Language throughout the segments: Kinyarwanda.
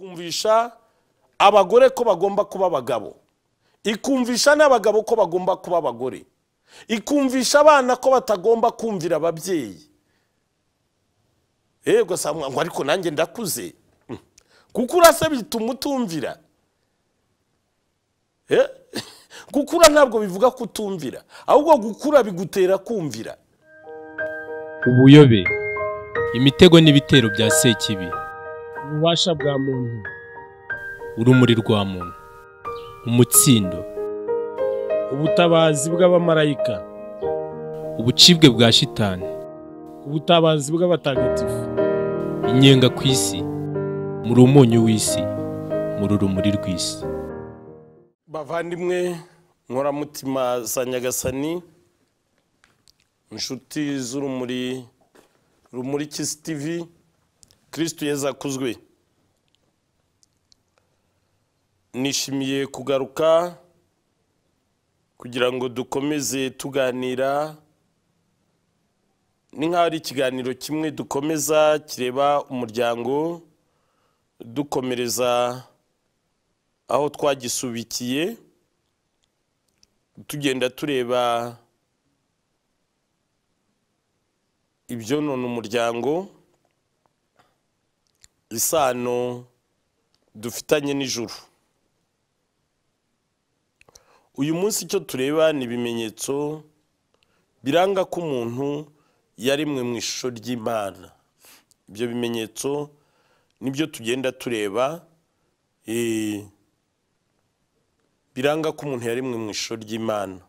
ikumvisha abagore ko bagomba kuba abagabo ikumvisha n'abagabo ko bagomba kuba abagore ikumvisha abana ko batagomba kumvira ababyeyi yewe ngo ariko nanjye ndakuze hmm. kuko urasa bituma utumvira eh? gukura ntabwo bivuga kutumvira ahubwo gukura bigutera kumvira ubuyobe imitego n'ibitero bya sekibi ububasha bwa muntu urumuri rwa muntu umutsindo ubutabazi bw'abamarayika ubucibwe bwa shitani ubutabazi bw'abatagatifu inyenga ku isi muri umunyu w'isi mu urumuri rw'isi bavandimwe nkoramutima za nyagasani inshuti z'urumuri rumurikizi tivi kirisitu yeza kuzwi nishimiye kugaruka kugira ngo dukomeze tuganira ni nk'aho ari ikiganiro kimwe dukomeza kireba umuryango dukomereza aho twagisubikiye tugenda tureba ibyonona umuryango isano dufitanye n'ijuru uyu munsi icyo tureba ni ibimenyetso biranga ko umuntu yarimwe mu ishusho ry'imana ibyo bimenyetso nibyo tugenda tureba e, biranga ko umuntu yarimwe mu ishusho ry'imana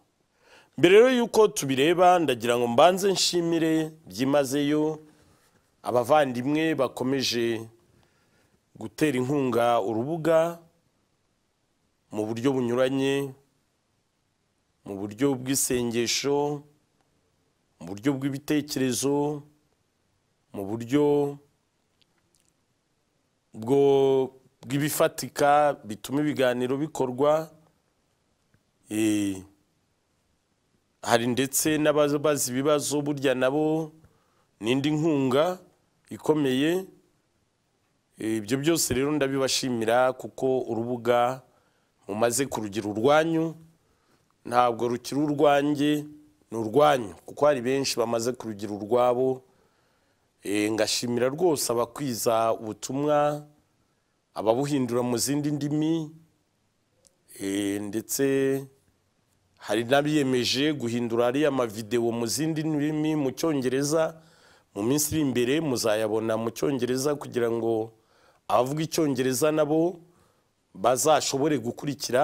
mbere rero y'uko tubireba ndagira ngo mbanze nshimire byimazeyo abavandimwe bakomeje gutera inkunga urubuga mu buryo bunyuranye mu buryo bw'isengesho mu buryo bw'ibitekerezo mu buryo bw'ibifatika bituma ibiganiro bikorwa eh, hari ndetse n'ababaza ibibazo burya nabo n'indi nkunga ikomeye ibyo byose rero ndabibashimira kuko urubuga mumaze kurugira urwanyu ntabwo rukiri urwanjye ni urwanyu kuko hari benshi bamaze kurugira urwabo eh, ngashimira rwose abakwiza ubutumwa ababuhindura mu zindi ndimi eh, ndetse hari n'abiyemeje guhindura ariya mavidewo mu zindi ndimi mu cyongereza mu minsi iri imbere muzayabona mu cyongereza kugira ngo abavuga icyongereza nabo bazashobore gukurikira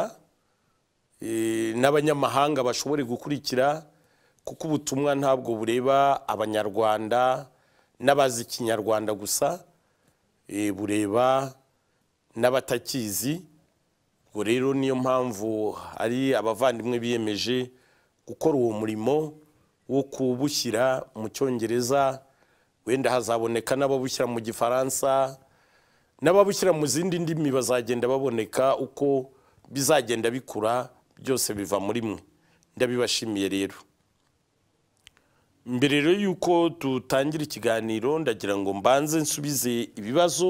e, n'abanyamahanga bashobore gukurikira kuko ubutumwa ntabwo bureba abanyarwanda n'abazi ikinyarwanda gusa e, bureba n'abatakizi ubwo rero niyo mpamvu hari abavandimwe biyemeje gukora uwo murimo wo kubushyira mu cyongereza wenda hazaboneka n'ababushyira mu gifaransa n'ababushyira mu zindi ndimi bazagenda baboneka uko bizagenda bikura byose biva muri mwe ndabibashimiye rero mbere rero y'uko dutangira ikiganiro ndagira ngo mbanze nsubize ibibazo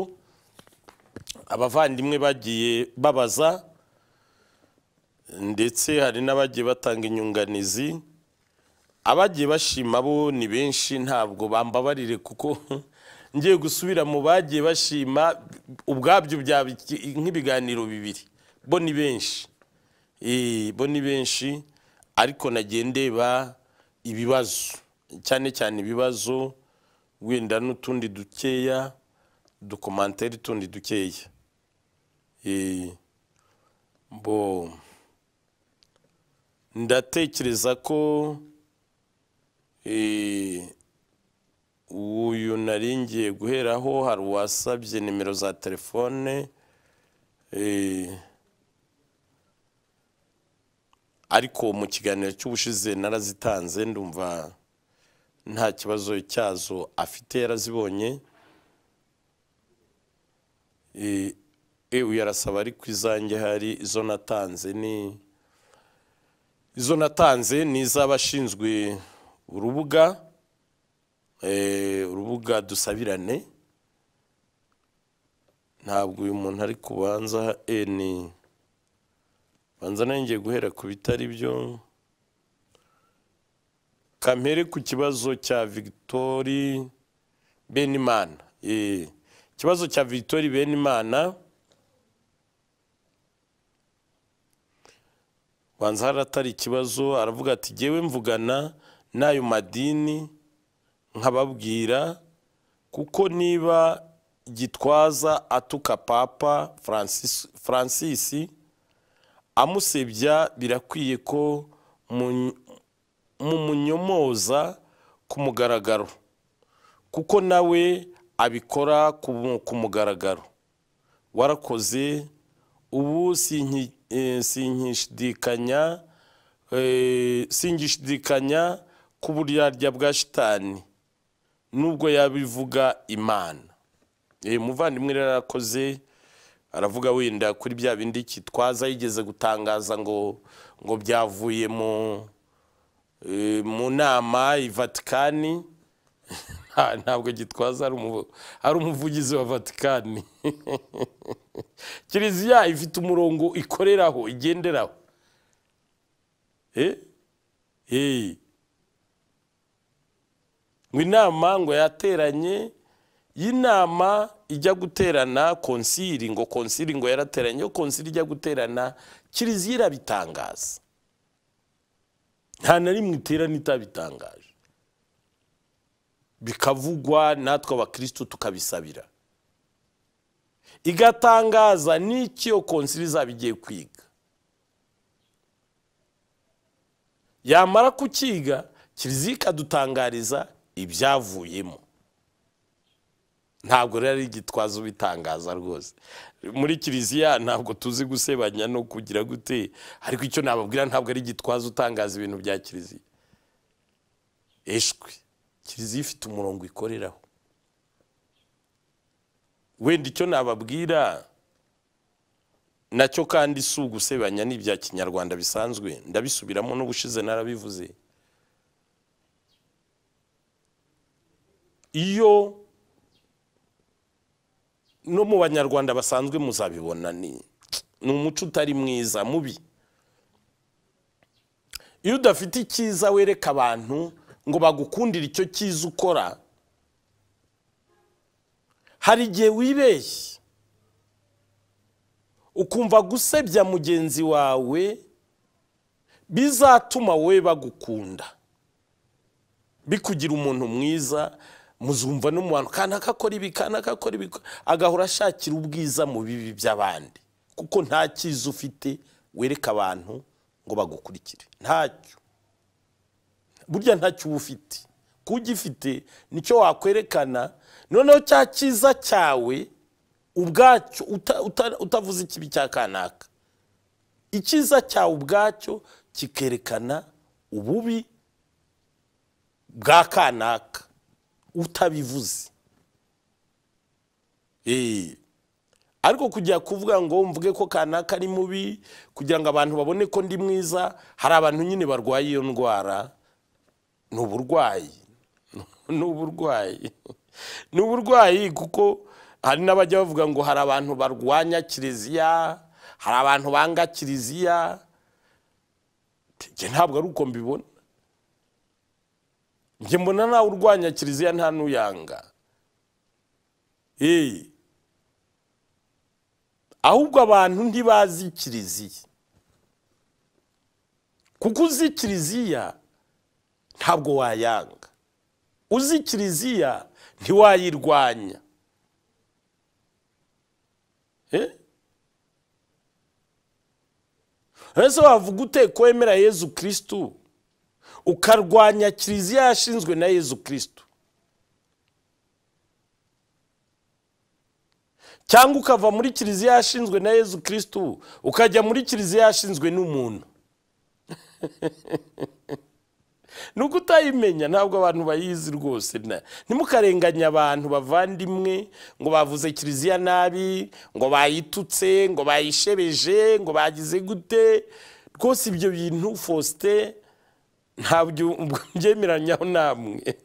abavandimwe bagiye babaza ndetse hari n'abagiye batanga inyunganizi abagiye bashima bo ni benshi ntabwo bambabarire kuko ngiye gusubira mu bagiye bashima ubwabyo bya nk'ibiganiro bibiri bo ni benshi bo ni benshi ariko nagiye ndeba ibibazo cyane cyane ibibazo wenda n'utundi dukeya dukomantere tundi dukeya bo ndatekereza ko uyu nari naringiye guheraho hari uwasabye nimero za telefone eh, ariko mu kiganiro cy'ubushize narazitanze ndumva nta kibazo cyazo afite yarazibonye ewe eh, eh, yarasaba ariko izanjye hari izo natanze ni izo natanze ni iz'abashinzwe urubuga Eh, urubuga dusabirane ntabwo uyu muntu ari kubanza eni eh, banza ngiye guhera ku bitari byo kamere ku kibazo cya vigitori benimana ikibazo eh, cya vigitori benimana banza atari ikibazo aravuga ati ngewe mvugana n'ayo madini nkababwira kuko niba gitwaza atuka papa francis amusebya birakwiye ko mumunyomoza ku mugaragaro kuko nawe abikora ku mugaragaro warakoze ubu eh, singishidikanya ku buryarya bwa shitani nubwo yabivuga imana eh, muvandimwe rero arakoze aravuga wenda kuri bya bindi kitwaza yigeze gutangaza ngo ngo byavuye mu eh, mu nama i vatikani ntabwo gitwaza ari umuvugizi wa vatikani kiliziya ifite umurongo ikoreraho igenderaho eh? ngo inama ngo yateranye y'inama ijya guterana konsili ngo konsili ngo yarateranye iyo konsili ijya guterana kiliziya irabitangaza nta na rimwe iterana itabitangaje bikavugwa natwe abakirisitu tukabisabira igatangaza n'icyo iyo konsiri izaba igiye kwiga yamara kukiga kiliziya ikadutangariza ibyavuyemo ntabwo rero ari igitwazo ubitangaza rwose muri kiliziya ntabwo tuzi gusebanya no kugira gute ariko icyo nababwira ntabwo ari igitwazo utangaza ibintu bya kiliziya eshwi kiliziya ifite umurongo ikoreraho wenda icyo nababwira nacyo kandi si ugusebanya n'ibya kinyarwanda bisanzwe ndabisubiramo n'ubushize narabivuze iyo no mu banyarwanda basanzwe muzabibona ni umuco utari mwiza mubi iyo udafite icyiza wereka abantu ngo bagukundire icyo cyiza ukora hari igihe wibeshye ukumva gusebya mugenzi wawe bizatuma wowe bagukunda bikugira umuntu mwiza muzumva n'umuntu kanaka akora ibi kanaka akora ibi agahora ashakira ubwiza mu bibi by'abandi kuko nta cyiza ufite wereka abantu ngo bagukurikire ntacyo burya ntacyo uba ufite kugifite nicyo wakwerekana noneho cya cyiza cyawe ubwacyo utavuze ikibi cya kanaka icyiza cyawe ubwacyo kikerekana ububi bwa kanaka utabivuze eh. ariko kujya kuvuga ngo mvuge ko kanaka ari mubi kugira ngo abantu babone ko ndi mwiza hari abantu nyine barwaye iyo ndwara ni uburwayi ni uburwayi ni uburwayi kuko hari n'abajya bavuga ngo hari abantu barwanya kiliziya hari abantu banga kiliziya ntabwo ari uko mbibona njye mbona nawe urwanya kiliziya nta n'uyanga eh. ahubwo abantu ntibazi kiliziya kuko uzi kiliziya ntabwo wayanga uzi kiliziya ntiwayirwanya eh? ese wavuga ute ko wemera yezu kirisitu ukarwanya kiliziya yashinzwe na yezu kirisito cyangwa ukava muri kiliziya yashinzwe na yezu kirisito ukajya muri kiliziya yashinzwe n'umuntu nuko utayimenya ntabwo abantu bayizi rwose ntimukarenganye abantu bavandimwe ngo bavuze kiliziya nabi ngo bayitutse ngo bayishebeje ngo bagize gute rwose ibyo bintu fosite ntabwo mbyemeranyaho namwe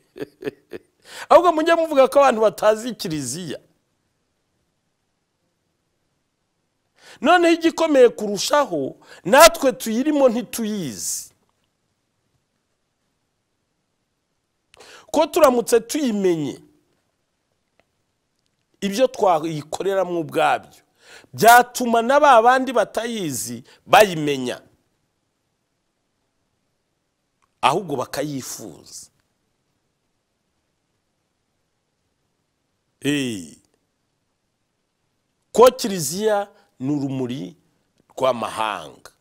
ahubwo mujye muvuga ko abantu batazi kiliziya noneho igikomeye kurushaho natwe tuyirimo ntituyizi ko turamutse tuyimenye ibyo twayikoreramo ubwabyo byatuma na ba bandi batayizi bayimenya ahubwo bakayifuza eh. ko kiliziya ni urumuri rw'amahanga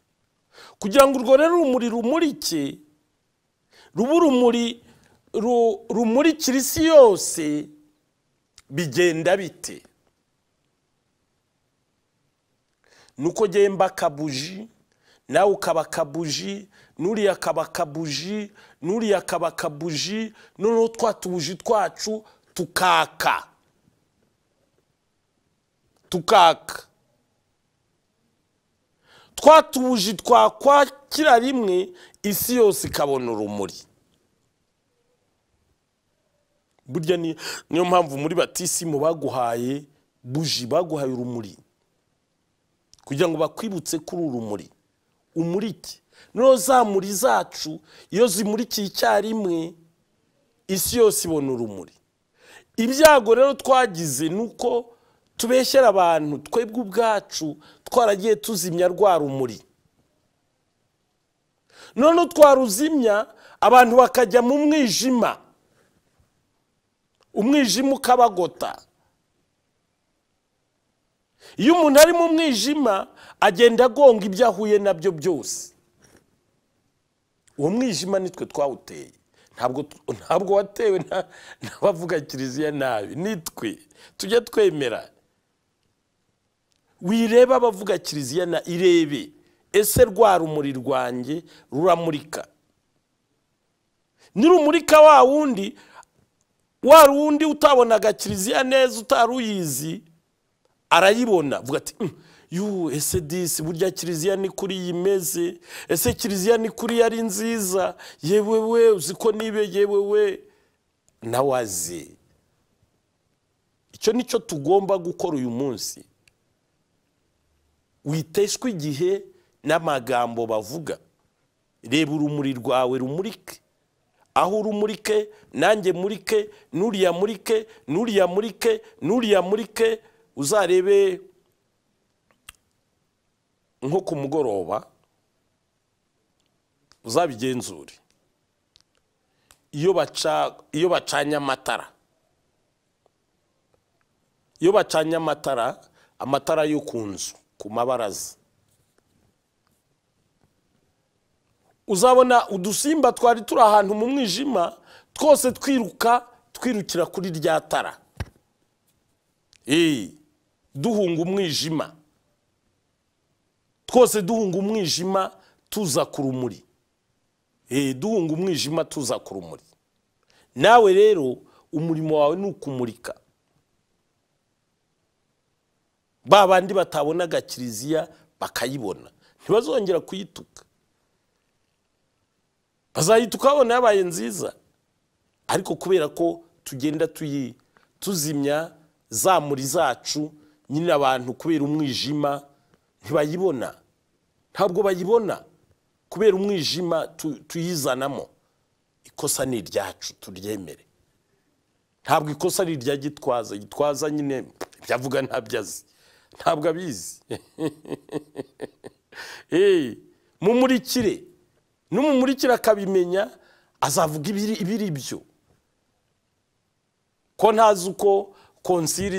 kugira ngo urwo rero urumuri rumurike ruba urumuri rumurikira isi yose bigenda bite nuko gemba akabuji nawe ukaba akabuji n'uriya kaba kabuji n'uriya kaba kabuji noneho twa tubuji twacu tukaka tukaka twa tubuji twakwakira rimwe isi yose ikabona urumuri burya niyo mpamvu muri batisi mu baguhaye buji baguhaye urumuri kugira ngo bakwibutse kuri urumuri umuriki noneho zamura izacu iyo zimurikiye icyarimwe isi yose ibona urumuri ibyago rero twagize ni uko tubeshyera abantu twebwe ubwacu twaragiye tuzimya rwa rumuri noneho twaruzimya abantu bakajya mu mwijima umwijima ukabagota iyo umuntu ari mu mwijima agenda agonga ibyo ahuye nabyo byose uwo mwijima nitwe twawuteye ntabwo ntabwo watewe n'abavuga kiliziya nabi nitwe tujya twemera wireba abavuga kiliziya na irebe ese rwa rumuri rwanjye ruramurika nirumurika wa wundi wa wundi utabonaga kiliziya neza utari uyizi arayibona vuga ati mm, yuh ese disi burya kiliziya ni kuri iyi meze ese kiliziya ni kuri iyo nziza yewe we uzi ko nibe yewe we nawe azi icyo nicyo tugomba gukora uyu munsi witeshwa igihe n'amagambo bavuga reba urumuri rwawe rumurike aho urumurike nanjye murike nuriya murike nuriya murike nuriya murike uzarebe nko ku mugoroba uzabigenzure iyo iyo bacanye amatara iyo bacanye amatara amatara yo ku nzu ku mabaraza uzabona udusimba twari turi ahantu mu mwijima twose twiruka twirukira kuri rya tara duhunga umwijima twose duhunga umwijima tuza ku rumuri eh, duhunga umwijima tuza ku rumuri nawe rero umurimo wawe ni ukumurika ba bandi batabonaga kiliziya bakayibona ntibazongera kuyituka bazayituka babona yabaye nziza ariko kubera ko tugenda tuzimya za muri zacu nyine abantu kubera umwijima ntibayibona ntabwo bayibona kubera umwijima tuyizanamo ikosa ni iryacu turyemere ntabwo ikosa ari irya gitwaza gitwaza nyine ibyo avuga ntabyo azi ntabwo abizi eh, mumurikire n'umumurikire akabimenya azavuga ibiri byo ko ntazi uko konsiri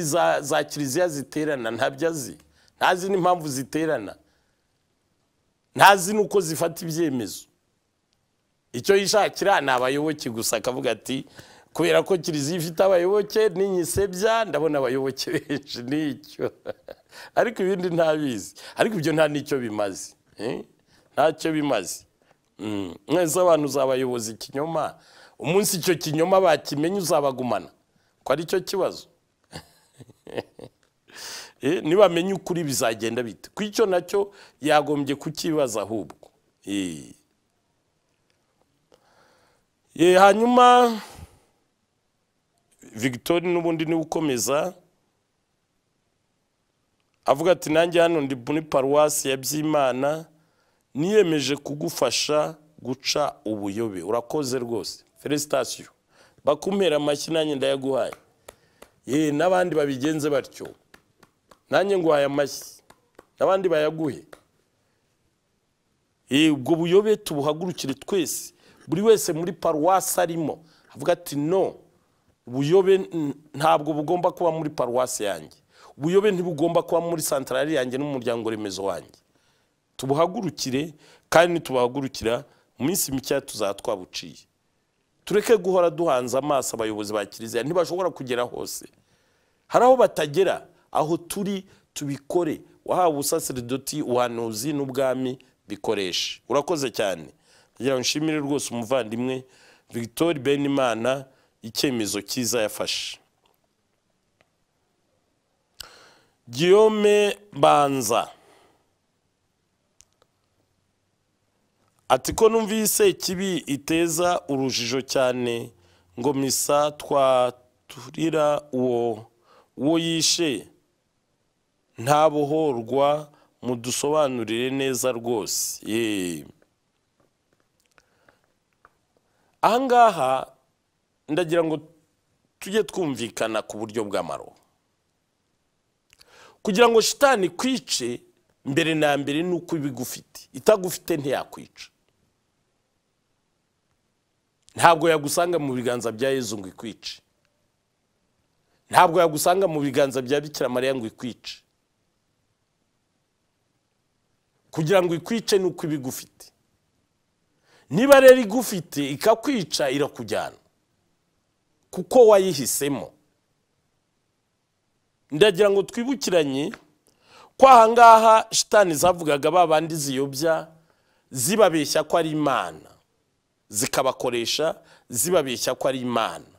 za kiliziya ziterana ntabyo azi ntazi n'impamvu ziterana ntazi nuko zifata ibyemezo icyo yishakira ni abayoboke gusa akavuga ati kubera ko kiliziya ifite abayoboke n'inyisebya ndabona abayoboke benshi n'icyo ariko ibindi ntabizi ariko ibyo nta n'icyo bimaze eh? ntacyo bimaze mm. mwese abantu uzabayoboza ikinyoma umunsi icyo kinyoma bakimenye uzabagumana ko aricyo kibazo Eh, ntibamenye ukuri bizagenda bite ku icyo nacyo yagombye kukibaza ahubwo eh. Eh, hanyuma victoire n'ubundi niwe ukomeza avuga ati nanjye hano ndi muri paruwasi ya byimana niyemeje kugufasha guca ubuyobe urakoze rwose felicitation bakumpera amashyi nanjye ndayaguhaye n'abandi babigenze batyo nanjye nguhaye amashyi n'abandi bayaguhe ubwo buyobe tubuhagurukire twese buri wese muri paruwasi arimo avuga ati no buyobe ntabwo bugomba kuba muri paruwasi yanjye ubuyobe ntibugomba kuba muri santarari yanjye n'umuryango remezo wanjye tubuhagurukire kandi ntitubahagurukira mu minsi mike tuzaba twabuciye tureke guhora duhanze amaso abayobozi ba kiliziya ntibashobora kugera hose hari aho batagera aho turi tubikore wahawe ubusaseridoti uhanuzi n'ubwami bikoreshe urakoze cyane kugira ngo nshimire rwose umuvandimwe Victor benimana icyemezo cyiza yafashe guillaume banza ati ko numvise ikibi iteza urujijo cyane ngo misa twaturira uwo uwo yishe ntabuhorwa mudusobanurire neza rwose ahangaha ndagira ngo tujye twumvikana ku buryo bw'amaro kugira ngo shitani kwice mbere na mbere ni uko ibigufite itagufite ntiyakwica ntabwo yagusanga mu biganza bya yezu ngo ikwice ntabwo yagusanga mu biganza bya bikira mariya ngo ikwice kugira ngo ikwice ni uko ibigufite niba rero igufite ikakwica irakujyana kuko wayihisemo ndagira ngo twibukiranye ko ahangaha shitani zavugaga ba bandi ziyobya zibabeshya ko ari imana zikabakoresha zibabeshya ko ari imana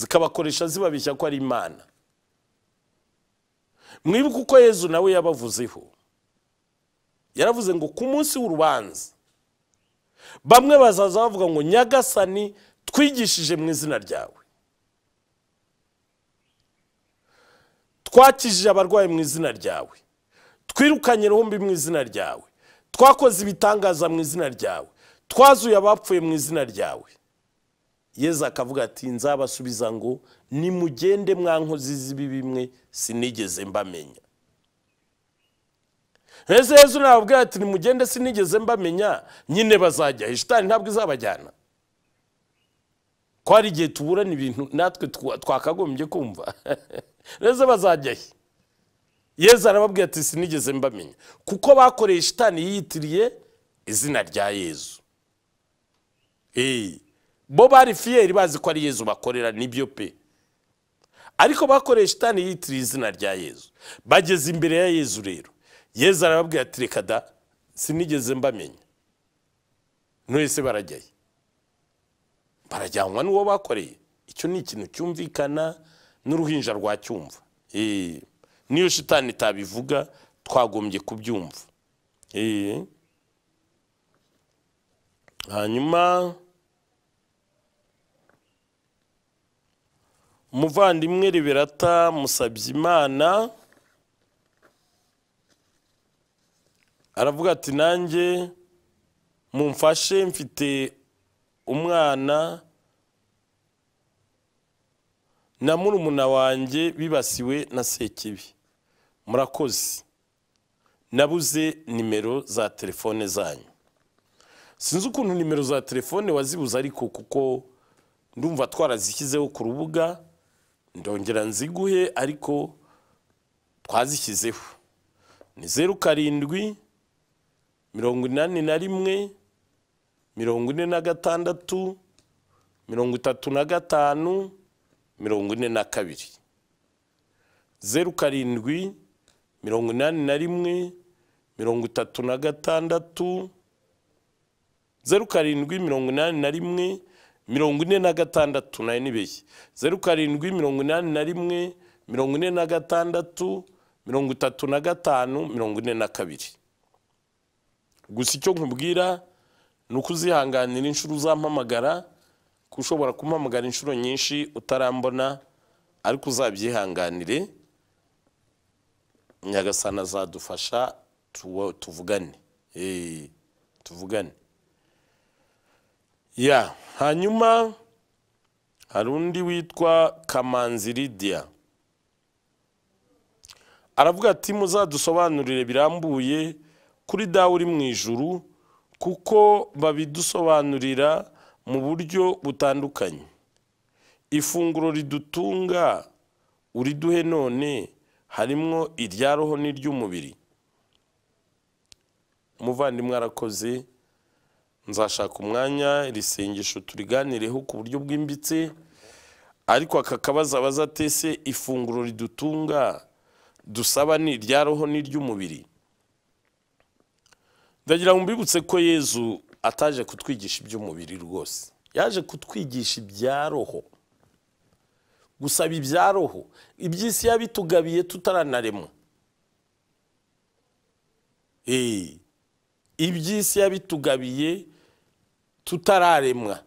zikabakoresha zibabeshya ko ari imana mwibuke uko yezu nawe yabavuzeho yaravuze ngo ku munsi w'urubanza bamwe bazaza bavuga ngo nyagasani twigishije mu izina ryawe twakijije abarwayi mu izina ryawe twirukanye ruhumbi mu izina ryawe twakoze ibitangaza mu izina ryawe twazuye abapfuye mu izina ryawe yeza akavuga ati nzabasubiza ngo nimugende mwa nkozi z'ibibi bimwe sinigeze mbamenya mbese yezu nababwira ati nimugende sinigeze mbamenya nyine bazajya shitani ntabwo izabajyana ko hari igihe tuburana ibintu natwe twakagombye kumva neza bazajya he yezu arababwira ati sinigeze mbamenya kuko bakoreye shitani yiyitiriye izina rya yezu bo bari fiyeri bazi ko ari yezu bakorera nibyo pe ariko bakoresha itani yitiriye izina rya yezu bageze imbere ya yezu rero yezu arababwira ati reka da sinigeze mbamenya n'uwese barajyayo barajyanwa n'uwo bakoreye icyo ni ikintu cyumvikana n'uruhinja rwacyumva niyo shitani itabivuga twagombye kubyumva hanyuma muvandimwe riberata Musabye imana aravuga ati nanjye mumfashe mfite umwana na murumuna wanjye bibasiwe na sekibi murakoze nabuze nimero za telefone zanyu sinzi ukuntu nimero za telefone wazibuze ariko kuko ndumva twarazishyizeho ku rubuga ndongera nziguhe ariko twazishyizeho ni zeru karindwi mirongo inani na rimwe mirongo ine na gatandatu mirongo itatu na gatanu mirongo ine na kabiri zeru karindwi mirongo inani na rimwe mirongo itatu na gatandatu zeru karindwi mirongo inani na rimwe mirongo ine na gatandatu nayo ni beshya zeru karindwi mirongo inani na rimwe mirongo ine na gatandatu mirongo itatu na gatanu mirongo ine na kabiri gusa icyo nkubwira ni ukuzihanganira inshuro uzampamagara ko ushobora kumpamagara inshuro nyinshi utarambona ariko uzabyihanganire nyagasana azadufasha tuvugane tuvugane ya hanyuma hari undi witwa kamanzi lidiya aravuga ati muzadusobanurire birambuye kuri dawe uri mu ijuru kuko babidusobanurira mu buryo butandukanye ifunguro ridutunga uriduhe none harimo irya roho n'iry'umubiri umuvandimwe arakoze nzashaka umwanya irisengesho turiganireho ku buryo bwimbitse ariko aka abaza atese ifunguro ridutunga dusaba ni irya roho n'iry'umubiri ndagira ngo mbibutse ko yezu ataje kutwigisha iby'umubiri rwose yaje kutwigisha ibya roho gusaba ibya roho iby'isi yabitugabiye tutaranaremo iby'isi yabitugabiye tutararemwa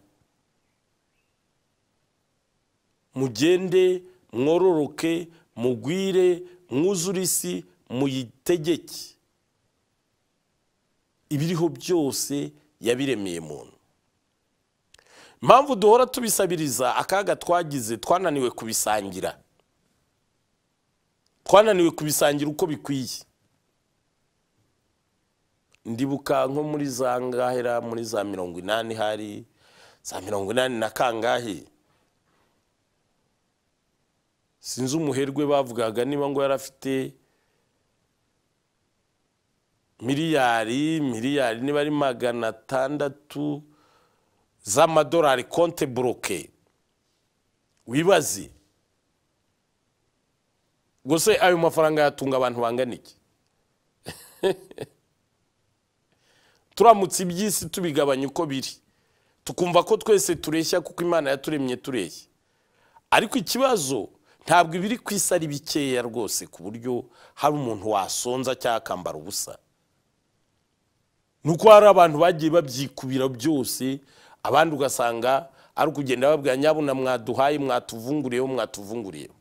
mugende mwororoke mugwire mwuzure isi muyitegeke ibiriho byose yabiremeye muntu impamvu duhora tubisabiriza akaga twagize twananiwe kubisangira twananiwe kubisangira uko bikwiye ndibuka nko muri za ngahera muri za mirongo inani hari za mirongo inani na kangahe sinzi umuherwe bavugaga niba ngo yari afite miliyari miliyari niba ari magana atandatu z'amadolari konte buroke wibaze gusa ayo mafaranga yatunga abantu bangana iki turamutse iby'isi tubigabanya uko biri tukumva ko twese tureshya kuko imana yaturemye tureshya ariko ikibazo ntabwo ibiri ku isi ari bikeya rwose ku buryo hari umuntu wasonza cyangwa akambara ubusa nuko hari abantu bagiye babyikubira byose abandi ugasanga ari ukugenda babwira nyabuna mwaduhaye mwatuvunguriyeho mwatuvunguriyeho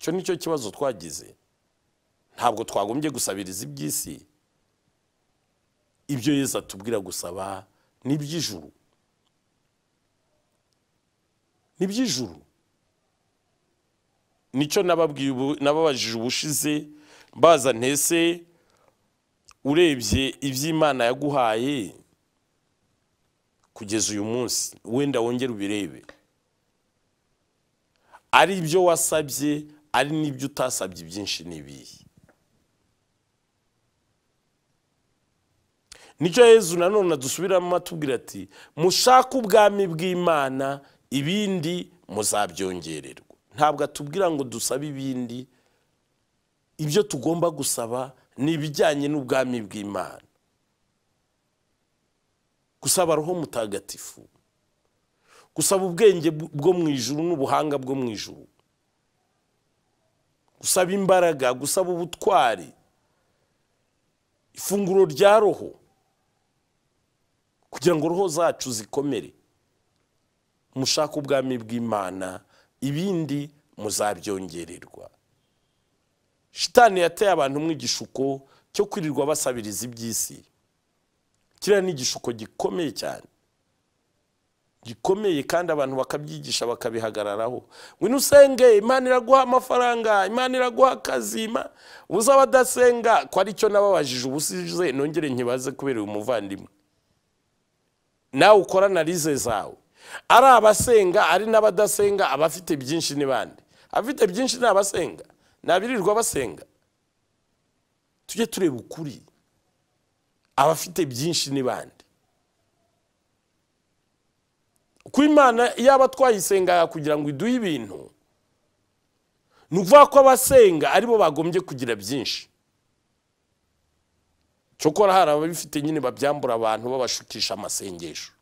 icyo ni cyo kibazo twagize ntabwo twagombye gusabiriza iby'isi ibyo yesu atubwira gusaba ni iby'ijuru ni iby'ijuru nicyo nababajije ubushize baza ntese urebye iby'imana yaguhaye kugeza uyu munsi wenda wongere ubirebe ari ibyo wasabye ari n'ibyo utasabye byinshi n'ibihe nicyo yezu nanone dusubiramo atubwira ati mushake ubwami bw'imana ibindi muzabyongererwa ntabwo atubwira ngo dusabe ibindi ibyo tugomba gusaba ni ibijyanye n'ubwami bw'imana gusaba roho mutagatifu gusaba ubwenge bwo mu ijuru n'ubuhanga bwo mu ijuru gusaba imbaraga gusaba ubutwari ifunguro rya roho kugira ngo roho zacu zikomere mushaka ubwami bw'imana ibindi muzabyongererwa shitani yateye abantu umwigishuko cyo kwirirwa basabiriza iby'isi kiriya ni igishuko gikomeye cyane gikomeye kandi abantu bakabyigisha bakabihagararaho ngwino usenge imana iraguha amafaranga imana iraguha akazi uzaba adasenga ko aricyo nababajije ubusize nongere nkibaze kubera uyu muvandimwe nawe ukora analize zawe ari abasenga ari n'abadasenga abafite byinshi n'ibandi abafite byinshi ni abasenga nabirirwa basenga tujye tureba ukuri abafite byinshi n'ibandi ku imana yaba twayisenga kugira ngo iduhe ibintu ni ukuvuga ko abasenga aribo bagombye kugira byinshi cyokora hari ababifite nyine babyambura abantu babashukisha amasengesho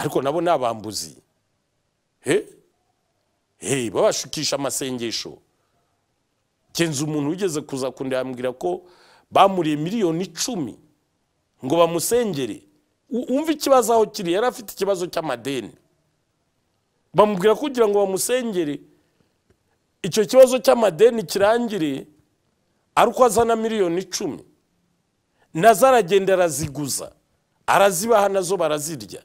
ariko nabo ni abambuzi he he babashukisha amasengesho genza umuntu wigeze kuza kundi yambwira ko bamuriye miliyoni icumi ngo bamusengere wumve ikibazo aho kiri yari afite ikibazo cy'amadeni bamubwira kugira ngo bamusengere icyo kibazo cy'amadeni kirangire ari uko azana miliyoni icumi nazo aragenda araziguza arazibaha nazo barazirya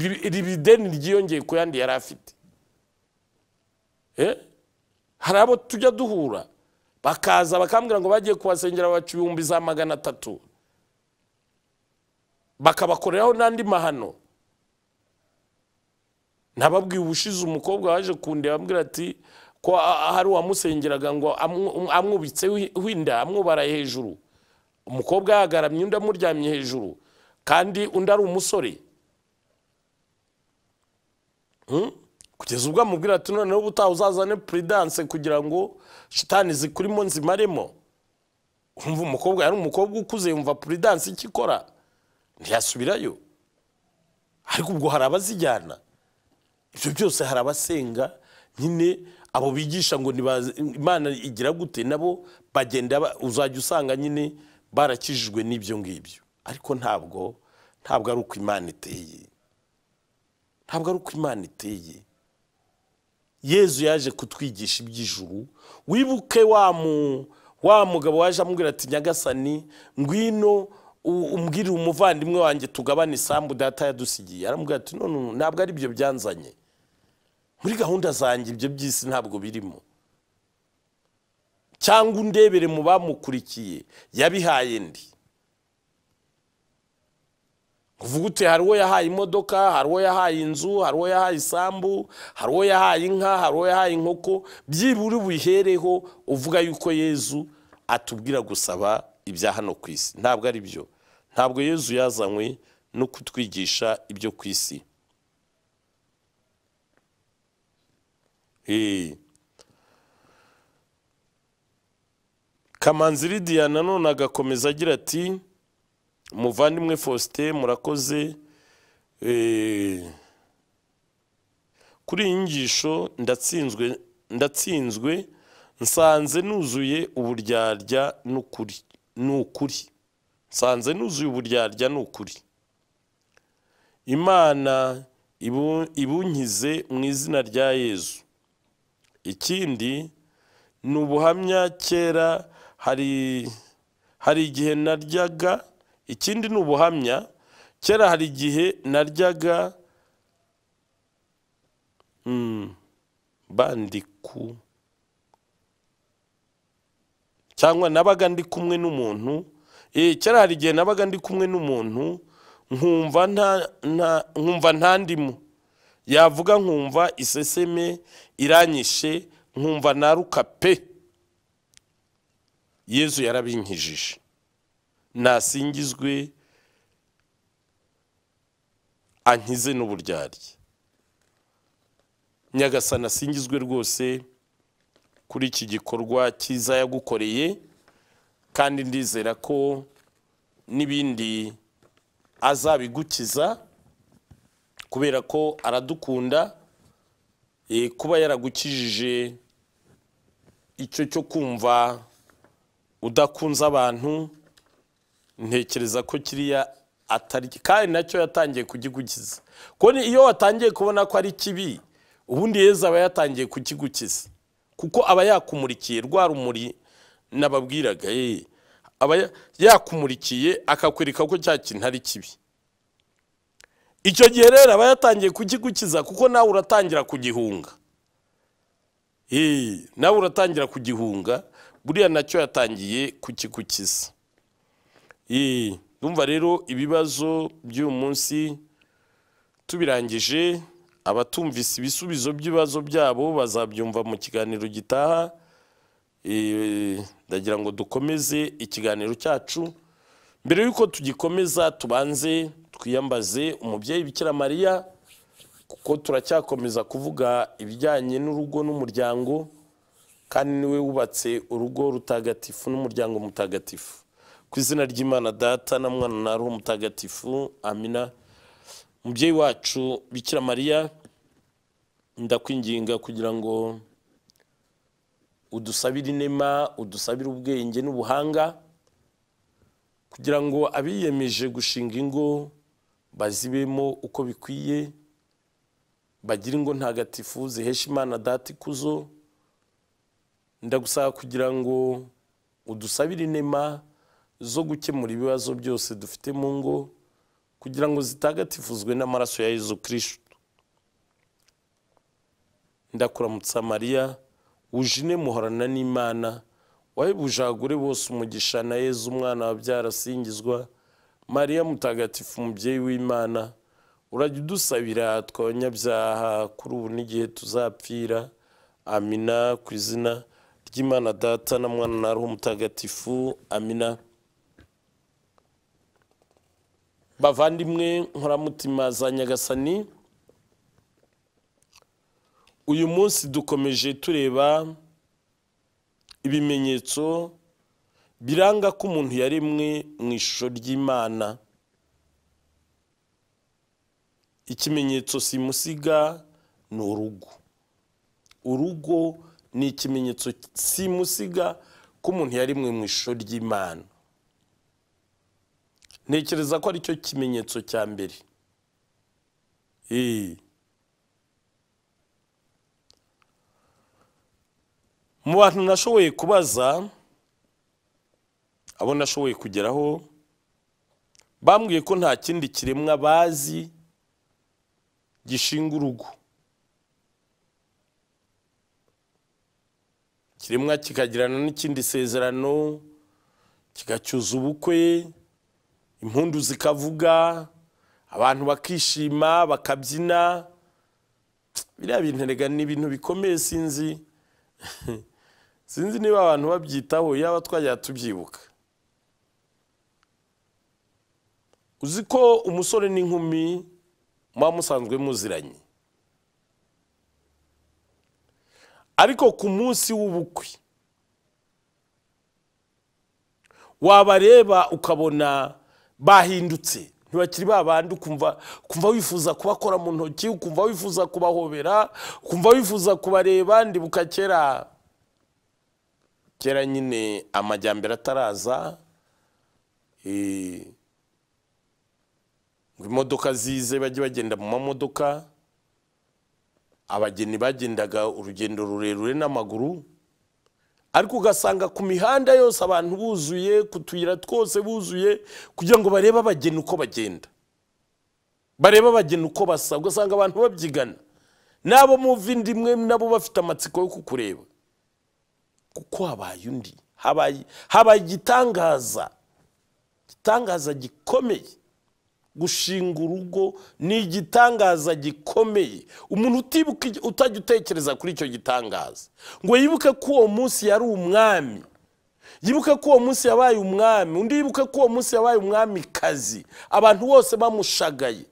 iri deni ryiyongeye ku yandi yari afite eh? hari abo tujya duhura bakaza bakambwira ngo bagiye kubasengera bacu ibihumbi za magana atatu bakabakoreraho n'andi mahano ntababwiye ubushize umukobwa waje kundeba ambwira ati ko hari uwamusengeraga ngo amwubitse winda amwubara hejuru umukobwa yagaramye undi amuryamye hejuru kandi undi ari umusore hmm? kugeza ubwo amubwira ati noneho ubutaha uzazane puridanse kugira ngo shitani zikurimo nzimaremo umva umukobwa yari umukobwa ukuze yumva puridanse icyo ikora ntiyasubirayo ariko ubwo hari abazijyana ibyo byose hari abasenga nyine abo bigisha ngo imana igira gute nabo bagenda uzajya usanga nyine barakijijwe n'ibyo ngibyo ariko ntabwo ntabwo ari uko imana iteye ntabwo ari uko imana iteye yezu yaje kutwigisha iby'ijuru wibuke wa mugabo waje amubwira ati nyagasani ngwino umbwirire umuvandimwe wanjye tugabane isambu data yadusigiye aramubwira ati none ntabwo ari byo byanzanye muri gahunda zanjye ibyo by'isi ntabwo birimo cyangwa undebere mu bamukurikiye yabihaye ndi uvuga ute hari uwo yahaye imodoka hari uwo yahaye inzu hari uwo yahaye isambu hari uwo yahaye inka hari uwo yahaye inkoko byibura ubihereho uvuga yuko yezu atubwira gusaba ibya hano ku isi ntabwo ari byo ntabwo yezu yazanywe no kutwigisha ibyo ku isi kamanzi lidiya nanone agakomeza agira ati muvandimwe faustin murakoze eh, kuri iyi ngisho ndatsinzwe ndatsinzwe nsanze nuzuye uburyarya n'ukuri n'ukuri nsanze nuzuye uburyarya n'ukuri imana ibunkize mu izina rya yezu ikindi ni ubuhamya kera hari hari igihe naryaga ikindi ni ubuhamya kera hari igihe naryaga hmm, bandiku cyangwa nabaga ndi kumwe n'umuntu eh, kera hari igihe nabaga ndi kumwe n'umuntu nkumva nta ndimo yavuga nkumva iseseme iranyishe nkumva naruka pe yezu yarabinkijije nasingizwe ankize n'uburyarya nyagasana asingizwe rwose kuri iki gikorwa cyiza yagukoreye kandi ndizera ko n'ibindi azabigukiza kubera ko aradukunda eh, kuba yaragukijije icyo cyo kumva udakunze abantu ntekereza ko kiriya atari kandi nacyo yatangiye kugigukiza kuko iyo watangiye kubona ko ari kibi ubundi yeza aba yatangiye kukigukiza kuko aba yakumurikiye rwa rumuri nababwiraga ye aba yakumurikiye akakwereka ko cya kintu ari kibi icyo gihe rero aba yatangiye kukigukiza kuko nawe uratangira kugihunga nawe uratangira kugihunga buriya nacyo yatangiye kukikukiza yumva rero ibibazo by'uyu munsi tubirangije abatumvise ibisubizo by'ibibazo byabo bazabyumva mu kiganiro gitaha ndagira ngo dukomeze ikiganiro cyacu mbere y'uko tugikomeza tubanze twiyambaze umubyeyi bikira mariya kuko turacyakomeza kuvuga ibijyanye n'urugo n'umuryango kandi niwe wubatse urugo rutagatifu n'umuryango mutagatifu ku izina ry'imana data na mwana na ruhu mutagatifu amina umubyeyi wacu bikira mariya ndakwinginga kugira ngo udusabire inema udusabire ubwenge n'ubuhanga kugira ngo abiyemeje gushinga ingo bazibemo uko bikwiye bagira ingo ntagatifu zihesha imana data ikuzo ndagusaba kugira ngo udusabire inema zo gukemura ibibazo byose dufite mu ngo kugira ngo zitagatifuzwe n'amaraso ya Yezu kirishitu ndakuramutsa mariya wujine muhorana n'imana wowe bujagure bose umugisha na Yezu umwana wabyara asingizwa mariya mutagatifu umubyeyi w'imana urajya udusabira twabanyabyaha kuri ubu n'igihe tuzapfira amina ku izina ry'imana data na mwana na ruhu mutagatifu amina bavandimwe nkoramutima za nyagasani uyu munsi dukomeje tureba ibimenyetso biranga ko umuntu yaremwe mu ishusho ry'imana ikimenyetso simusiga ni urugo urugo ni ikimenyetso simusiga ko umuntu yari mu ishusho ry'imana ntekereza ko aricyo kimenyetso cya mbere mu bantu nashoboye kubaza abo nashoboye kugeraho bambwiye ko nta kindi kiremwa bazi gishinga urugo kiremwa kikagirana n'ikindi sezerano kigacyuza ubukwe impundu zikavuga abantu bakishima bakabyina biriya bintu ni ibintu bikomeye sinzi sinzi niba abantu babyitaho yaba twajya tubyibuka uzi ko umusore n'inkumi muba musanzwe muziranye ariko ku munsi w'ubukwe wabareba ukabona bahindutse ntibakiri babandi ukumva wifuza kubakora mu ntoki ukumva wifuza kubahobera ukumva wifuza kubareba ndibuka kera kera nyine amajyambere ataraza eh, imodoka zize bajye bagenda mu mamodoka abageni bagendaga urugendo rurerure n'amaguru ariko ugasanga ku mihanda yose abantu buzuye ku tuyira twose buzuye kugira ngo barebe abageni uko bagenda barebe abageni uko basa ugasanga abantu babyigana n'abo muva imwe nabo bafite amatsiko yo kukureba kuko habaye undi habaye igitangaza igitangaza gikomeye gushinga urugo ni igitangaza gikomeye umuntu utibuka utajya utekereza kuri icyo gitangaza ngo yibuke ko uwo munsi yari umwami yibuke ko uwo munsi yabaye umwami undi yibuke ko uwo munsi yabaye umwamikazi abantu bose bamushagaye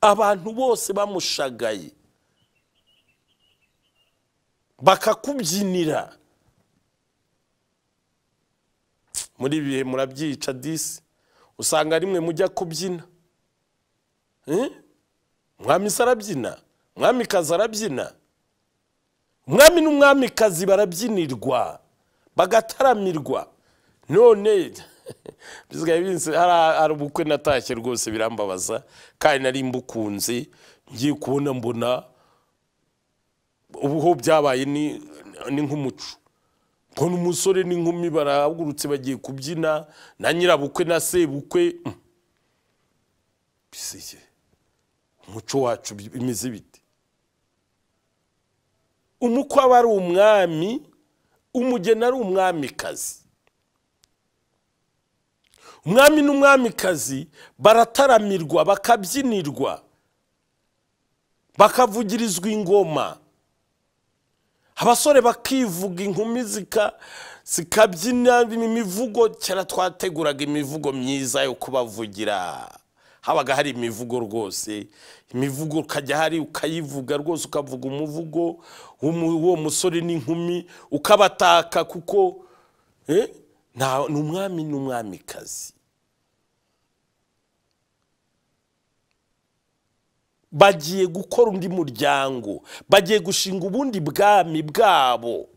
abantu bose bamushagaye bakakubyinira muri bihe murabyica disi usanga rimwe mujya kubyina eh? mwamisa arabyina mwamikazi arabyina umwami n'umwamikazi barabyinirwa bagataramirwa none hari ubukwe natashye rwose birambabaza kandi nari mbukunze ngiye kubona mbona ubu ho byabaye ni nk'umuco nkona umusore n'inkumi barahagurutse bagiye kubyina na nyirabukwe na sebukwe mm. umuco wacu bimeze bite umukwe aba ari umwami umugeni ari umwamikazi umwami n'umwamikazi barataramirwa bakabyinirwa bakavugirizwa ingoma abasore bakivuga inkumi zikabyina imivugo kera twateguraga imivugo myiza yo kubavugira habaga hari imivugo rwose imivugo ukajya hari ukayivuga rwose ukavuga umuvugo w'uwo musore n'inkumi ukabataka kuko eh, ni umwami n'umwamikazi bagiye gukora undi muryango bagiye gushinga ubundi bwami bwabo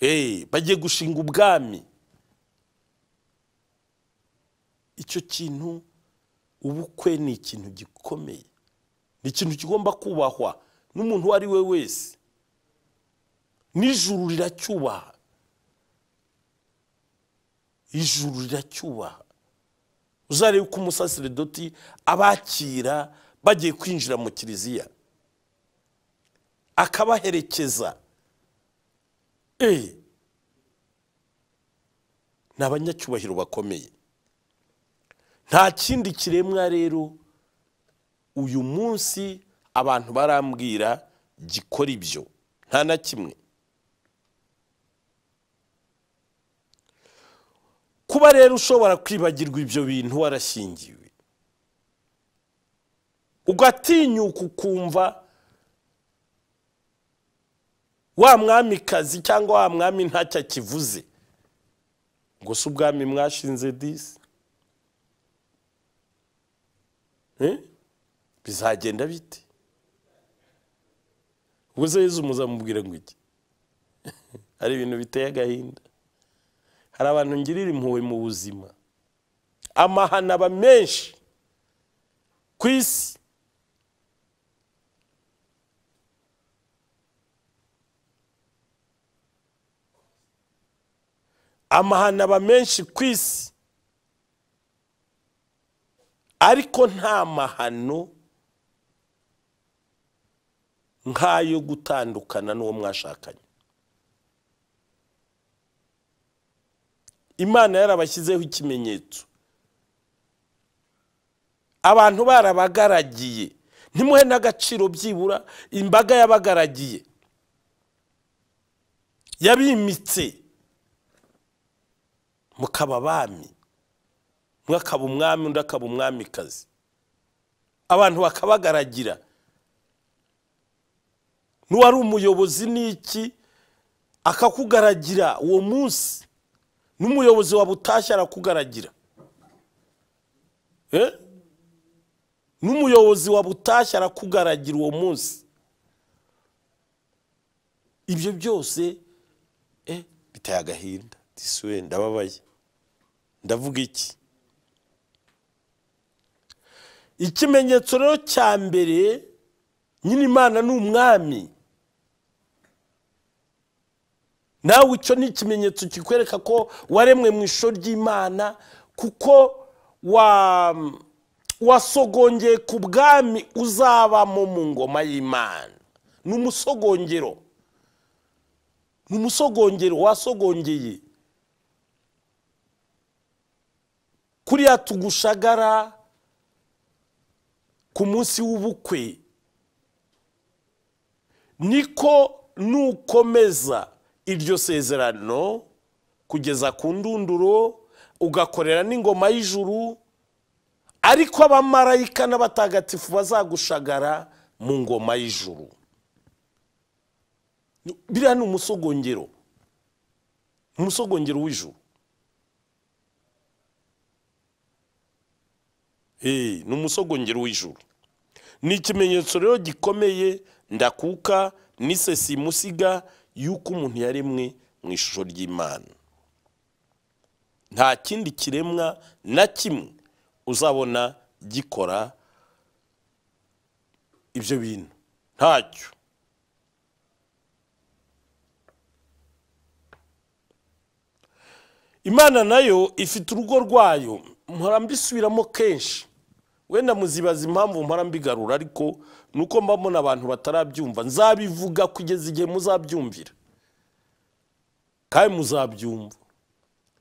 eh, bagiye gushinga ubwami icyo kintu ubukwe ni ikintu gikomeye ni ikintu kigomba kubahwa n'umuntu uwo ari we wese n'ijuru riracyubaha ijuru riracyubaha uzarebe uko umusaseredoti abakira bagiye kwinjira mu kiliziya akabaherekeza eee eh. ni abanyacyubahiro bakomeye nta kindi kiremwa rero uyu munsi abantu barambwira gikora ibyo nta na kimwe kuba rero ushobora kwibagirwa ibyo bintu warashyingiwe ugatinyuka ukumva wa mwamikazi cyangwa wa mwami ntacyo akivuze ngo si ubwami mwashinze disi eh? bizagenda bite ubwo yezu muzamubwire ngo iki hari ibintu biteye agahinda hari abantu ngirira impuhwe mu buzima amahana aba menshi ku isi amahana aba menshi ku isi ariko nta mahano nk'ayo gutandukana n'uwo mwashakanye imana yarabashyizeho ikimenyetso abantu barabagaragiye ntimuhe n'agaciro byibura imbaga y'abagaragiye yabimitse mukaba abami umwe akaba umwami undi akaba umwamikazi abantu bakabagaragira n'uwari umuyobozi n'iki akakugaragira uwo munsi n'umuyobozi wa utashye arakugaragira eh? n'umuyobozi wa utashye arakugaragira uwo munsi ibyo byose eh, biteye agahinda disuwe ndababaye ndavuga iki ikimenyetso rero cya mbere nyine imana ni umwami nawe icyo ni ikimenyetso kikwereka ko waremwe mu ishuri ry'imana kuko wa wasogongeye ku bwami uzabamo mu ngoma y'imana ni umusogongero ni umusogongero wasogongeye kuriya tugushagara ku munsi w'ubukwe niko nukomeza iryo sezerano kugeza ku ndunduro ugakorera n'ingoma y'ijuru ariko abamarayika n'abatagatifu bazagushagara mu ngoma y'ijuru biriya ni umusogongero umusogongero w'ijuru eh, ni umusogongero w'ijuru ni ikimenyetso rero gikomeye ndakuka n'isesimusiga y'uko umuntu mwe mu ishusho ry'imana nta kindi kiremwa na kimwe uzabona gikora ibyo bintu ntacyo imana nayo ifite urugo rwayo mpora mbisubiramo kenshi wenda muzibaza impamvu mpora mbigarura ariko ni uko mbabona abantu batarabyumva nzabivuga kugeza igihe muzabyumvira kandi muzabyumva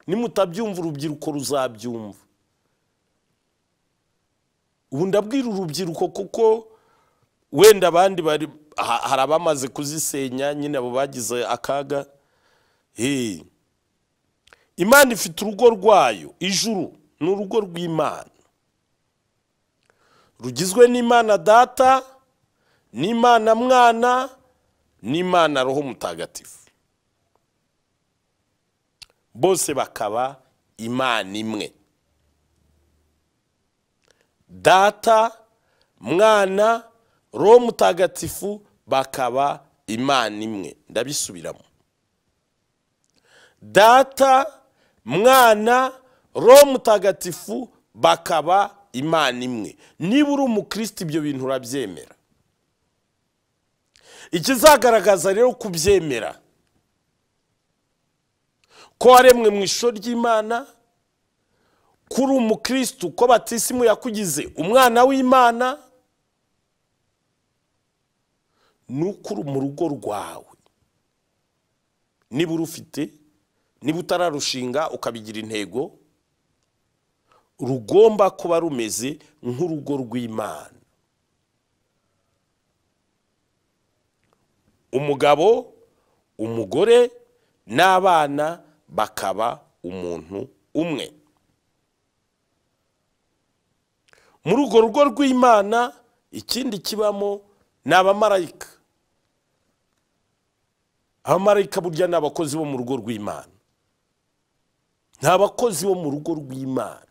nimutabyumva urubyiruko ruzabyumva ubu ndabwira urubyiruko kuko wenda abandi bari hari abamaze kuzisenya nyine abo bagize akaga imana ifite urugo rwayo ijuru ni urugo rw'imana rugizwe n'imana data n'imana mwana n'imana roho mutagatifu bose bakaba imana imwe data mwana roho mutagatifu bakaba imana imwe ndabisubiramo data mwana roho mutagatifu bakaba imana imwe niba uri umukristo ibyo bintu urabyemera ikizagaragaza rero kubyemera ko waremwe mu ishusho ry'imana kuri umukristu ko batisimu yakugize umwana w'imana ni ukuri mu rugo rwawe niba urufite niba utararushinga ukabigira intego rugomba kuba rumeze nk'urugo rw'imana umugabo umugore n'abana bakaba umuntu umwe mu rugo rugo rw'imana ikindi kibamo ni abamarayika abamarayika burya ni abakozi bo mu rugo rw'imana ni abakozi bo mu rugo rw'imana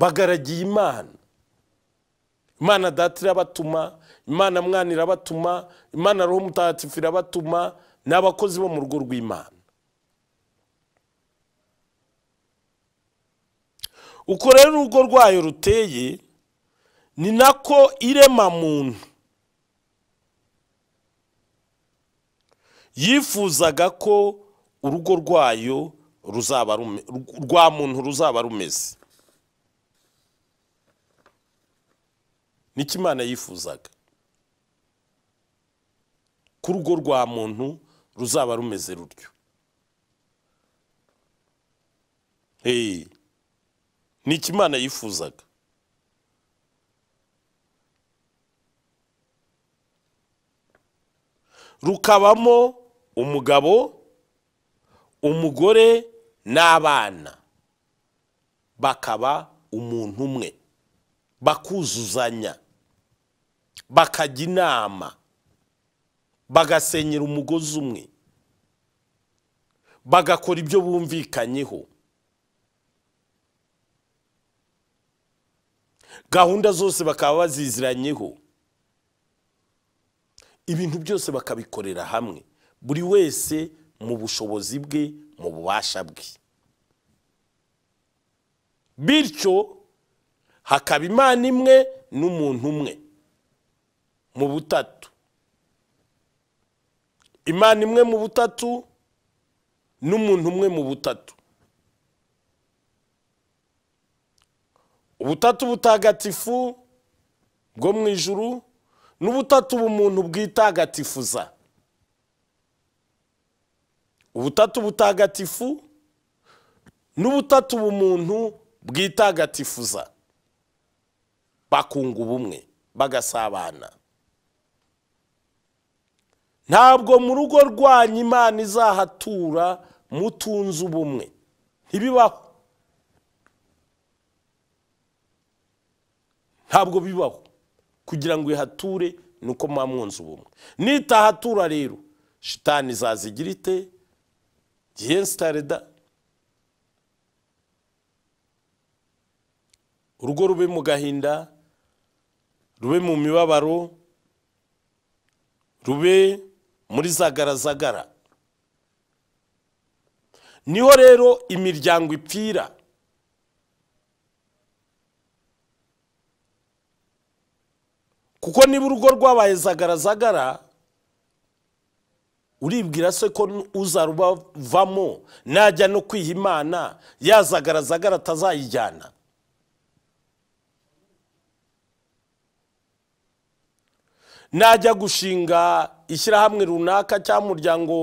bagaragiye imana imana data irabatuma imana mwana irabatuma imana roho mutagatifu irabatuma ni abakozi bo mu rugo rw'imana uko rero urugo rwayo ruteye ni nako irema muntu yifuzaga ko urugo rwayo ruzaba rwa muntu ruzaba rumeze nicyo imana yifuzaga ku rugo rwa muntu ruzaba rumeze rutyo ni iki yifuzaga rukabamo umugabo umugore n'abana bakaba umuntu umwe bakuzuzanya bakajya inama bagasenyera umugozi umwe bagakora ibyo bumvikanyeho gahunda zose bakaba baziziranyeho ibintu byose bakabikorera hamwe buri wese mu bushobozi bwe mu bubasha bwe bityo hakaba imana imwe n'umuntu umwe mu butatu imana imwe mu butatu n'umuntu umwe mu butatu ubutatu butagatifu bwo mu ijuru n'ubutatu bumuntu bwitagatifuza ubutatu butagatifu n'ubutatu bumuntu bwitagatifuza bakunga ubumwe bagasabana ntabwo mu rugo rwanyu imana izahatura mutunze ubumwe ntibibaho ntabwo bibaho kugira ngo ihature ni uko muba ubumwe nitahatura rero shitani izazigira ite yenstareda urugo rube mu gahinda rube mu mibabaro rube muri zagara niho rero imiryango ipfira kuko niba urugo rwabaye zagarazagara uribwira se ko uzarubavamo najya no kwiha imana yazagara zagara atazayijyana najya gushinga ishyirahamwe runaka cyangwa umuryango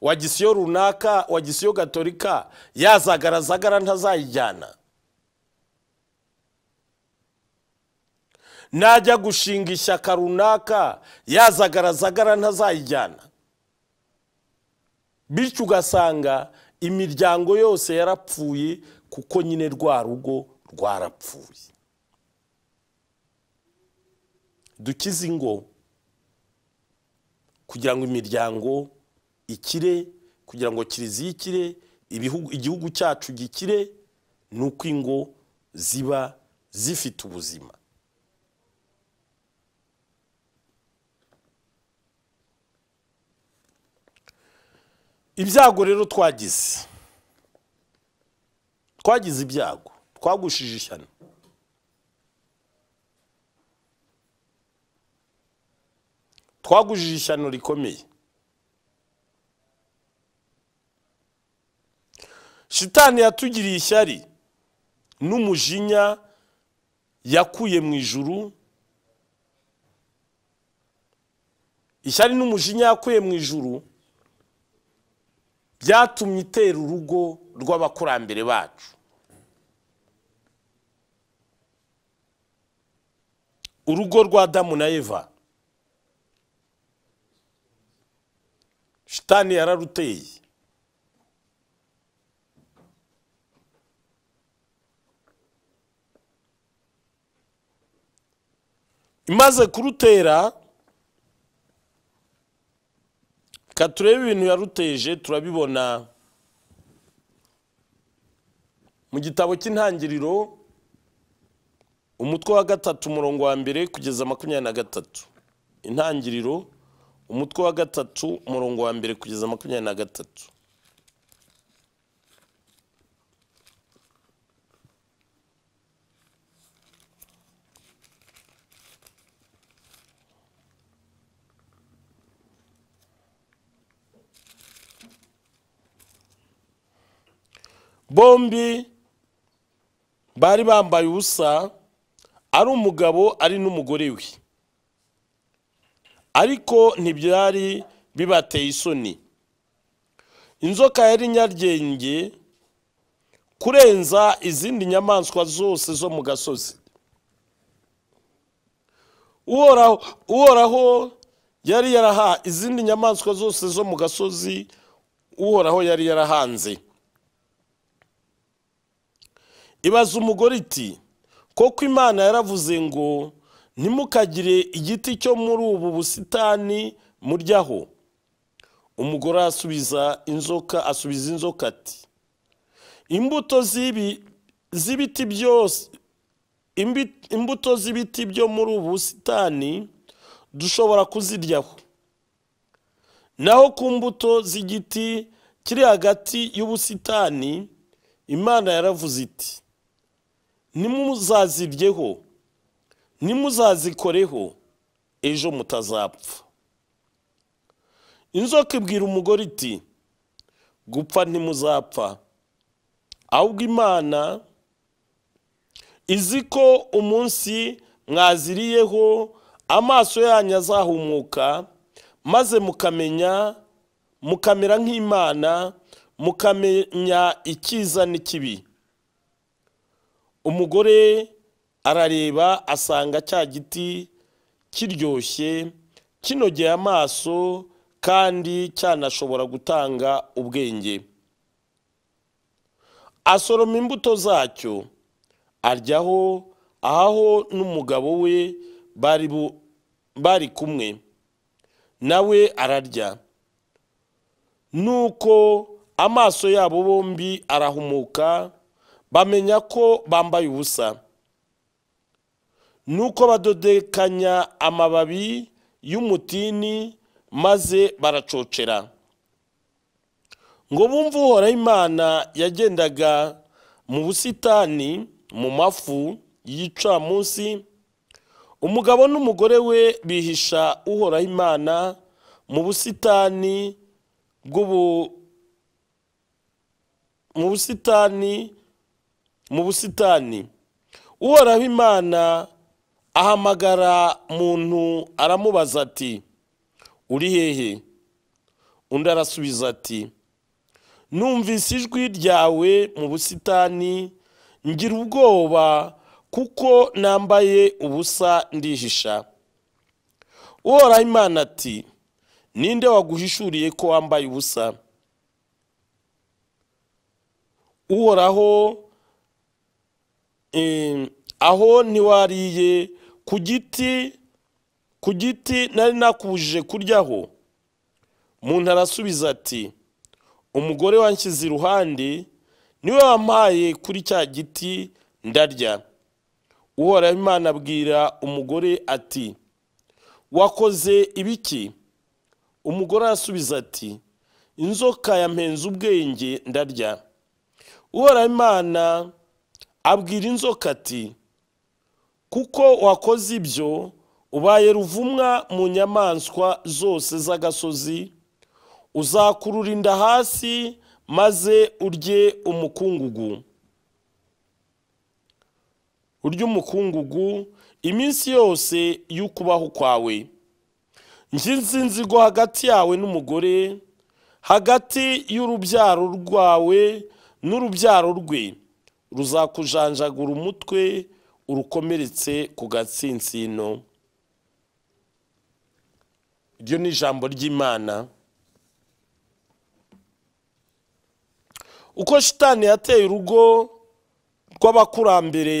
wa gisiyo runaka wa gisiyo gatorika yazagara ntazayijyana najya gushinga ishyaka runaka yazagarazagara azagara ntazayijyana bityo ugasanga imiryango yose yarapfuye kuko nyine rwa rugo rwarapfuye dukize ingo kugira ngo imiryango ikire kugira ngo kiliziya ikire igihugu cyacu gikire ni uko ingo ziba zifite ubuzima ibyago rero twagize twagize ibyago twagushije ishyano twagujije ishyano rikomeye shitani yatugiriye ishyari n'umujinya yakuye mu ijuru ishyari n'umujinya yakuye mu ijuru byatumye itera urugo rw'abakurambere bacu urugo rwa damu na eva shitani yararuteye imaze kurutera reka turebe ibintu yaruteje turabibona mu gitabo cy'intangiriro umutwe wa gatatu umurongo wa mbere kugeza makumyabiri na gatatu intangiriro umutwe wa gatatu umurongo wa mbere kugeza makumyabiri na gatatu bombi bari bambaye ubusa ari umugabo ari n'umugore we ariko ntibyari bibateye isoni inzoka yari nyaryenge kurenza izindi nyamaswa zose zo mu gasozi uhoraho yari yaraha izindi nyamaswa zose zo mu gasozi uhoraho yari yarahanze ibaza umugore iti koko imana yaravuze ngo ntimukagire igiti cyo muri ubu busitani muryaho umugore asubiza inzoka asubiza inzoka ati imbuto z'ibiti byose imbuto z'ibiti byo muri ubu busitani dushobora kuziryaho naho ku mbuto z'igiti kiri hagati y'ubusitani imana yaravuze iti ntimuzaziryeho nimuzazikoreho ejo mutazapfa inzoka ibwira umugore iti gupfa ntimuzapfa ahubwo imana izi ko umunsi mwaziriyeho amaso yanyu azahumuka maze mukamenya mukamera nk'imana mukamenya icyiza n'ikibi umugore arareba asanga cya giti kiryoshye kinogeye amaso kandi cyanashobora gutanga ubwenge asoroma imbuto zacyo aryaho ahaho n'umugabo we bari kumwe nawe ararya nuko amaso yabo bombi arahumuka bamenya ko bambaye ubusa ni uko badodekanya amababi y'umutini maze baracocera ngo bumve uhoraho imana yagendaga mu busitani mu mafu yica munsi, umugabo n'umugore we bihisha uhoraho imana mu busitani bw'ubu mu busitani mu busitani uhoraho imana ahamagara muntu aramubaza ati uri hehe undi arasubiza ati numvise ijwi ryawe mu busitani ngira ubwoba kuko nambaye ubusa ndihisha woraho imana ati ninde waguhishuriye ko wambaye ubusa uhoraho aho ntiwariye ku giti ku giti nari nakubujije kuryaho umuntu arasubiza ati umugore wanshyize iruhande niwe wampaye kuri cya giti ndarya uhoraho imana abwira umugore ati wakoze ibiki umugore arasubiza ati inzoka yampenze ubwenge ndarya uhoraho imana abwira inzoka ati kuko wakoze ibyo ubaye ruvumwa mu nyamaswa zose z'agasozi uzakurura inda hasi maze urye umukungugu urye umukungugu iminsi yose y'ukubaho kwawe nzinzigo hagati yawe n'umugore hagati y'urubyaro rwawe n'urubyaro rwe ruzakujanjagura umutwe urukomeretse ku gatsinsino iryo ni ijambo ry'imana uko shitani yateye urugo rw'abakurambere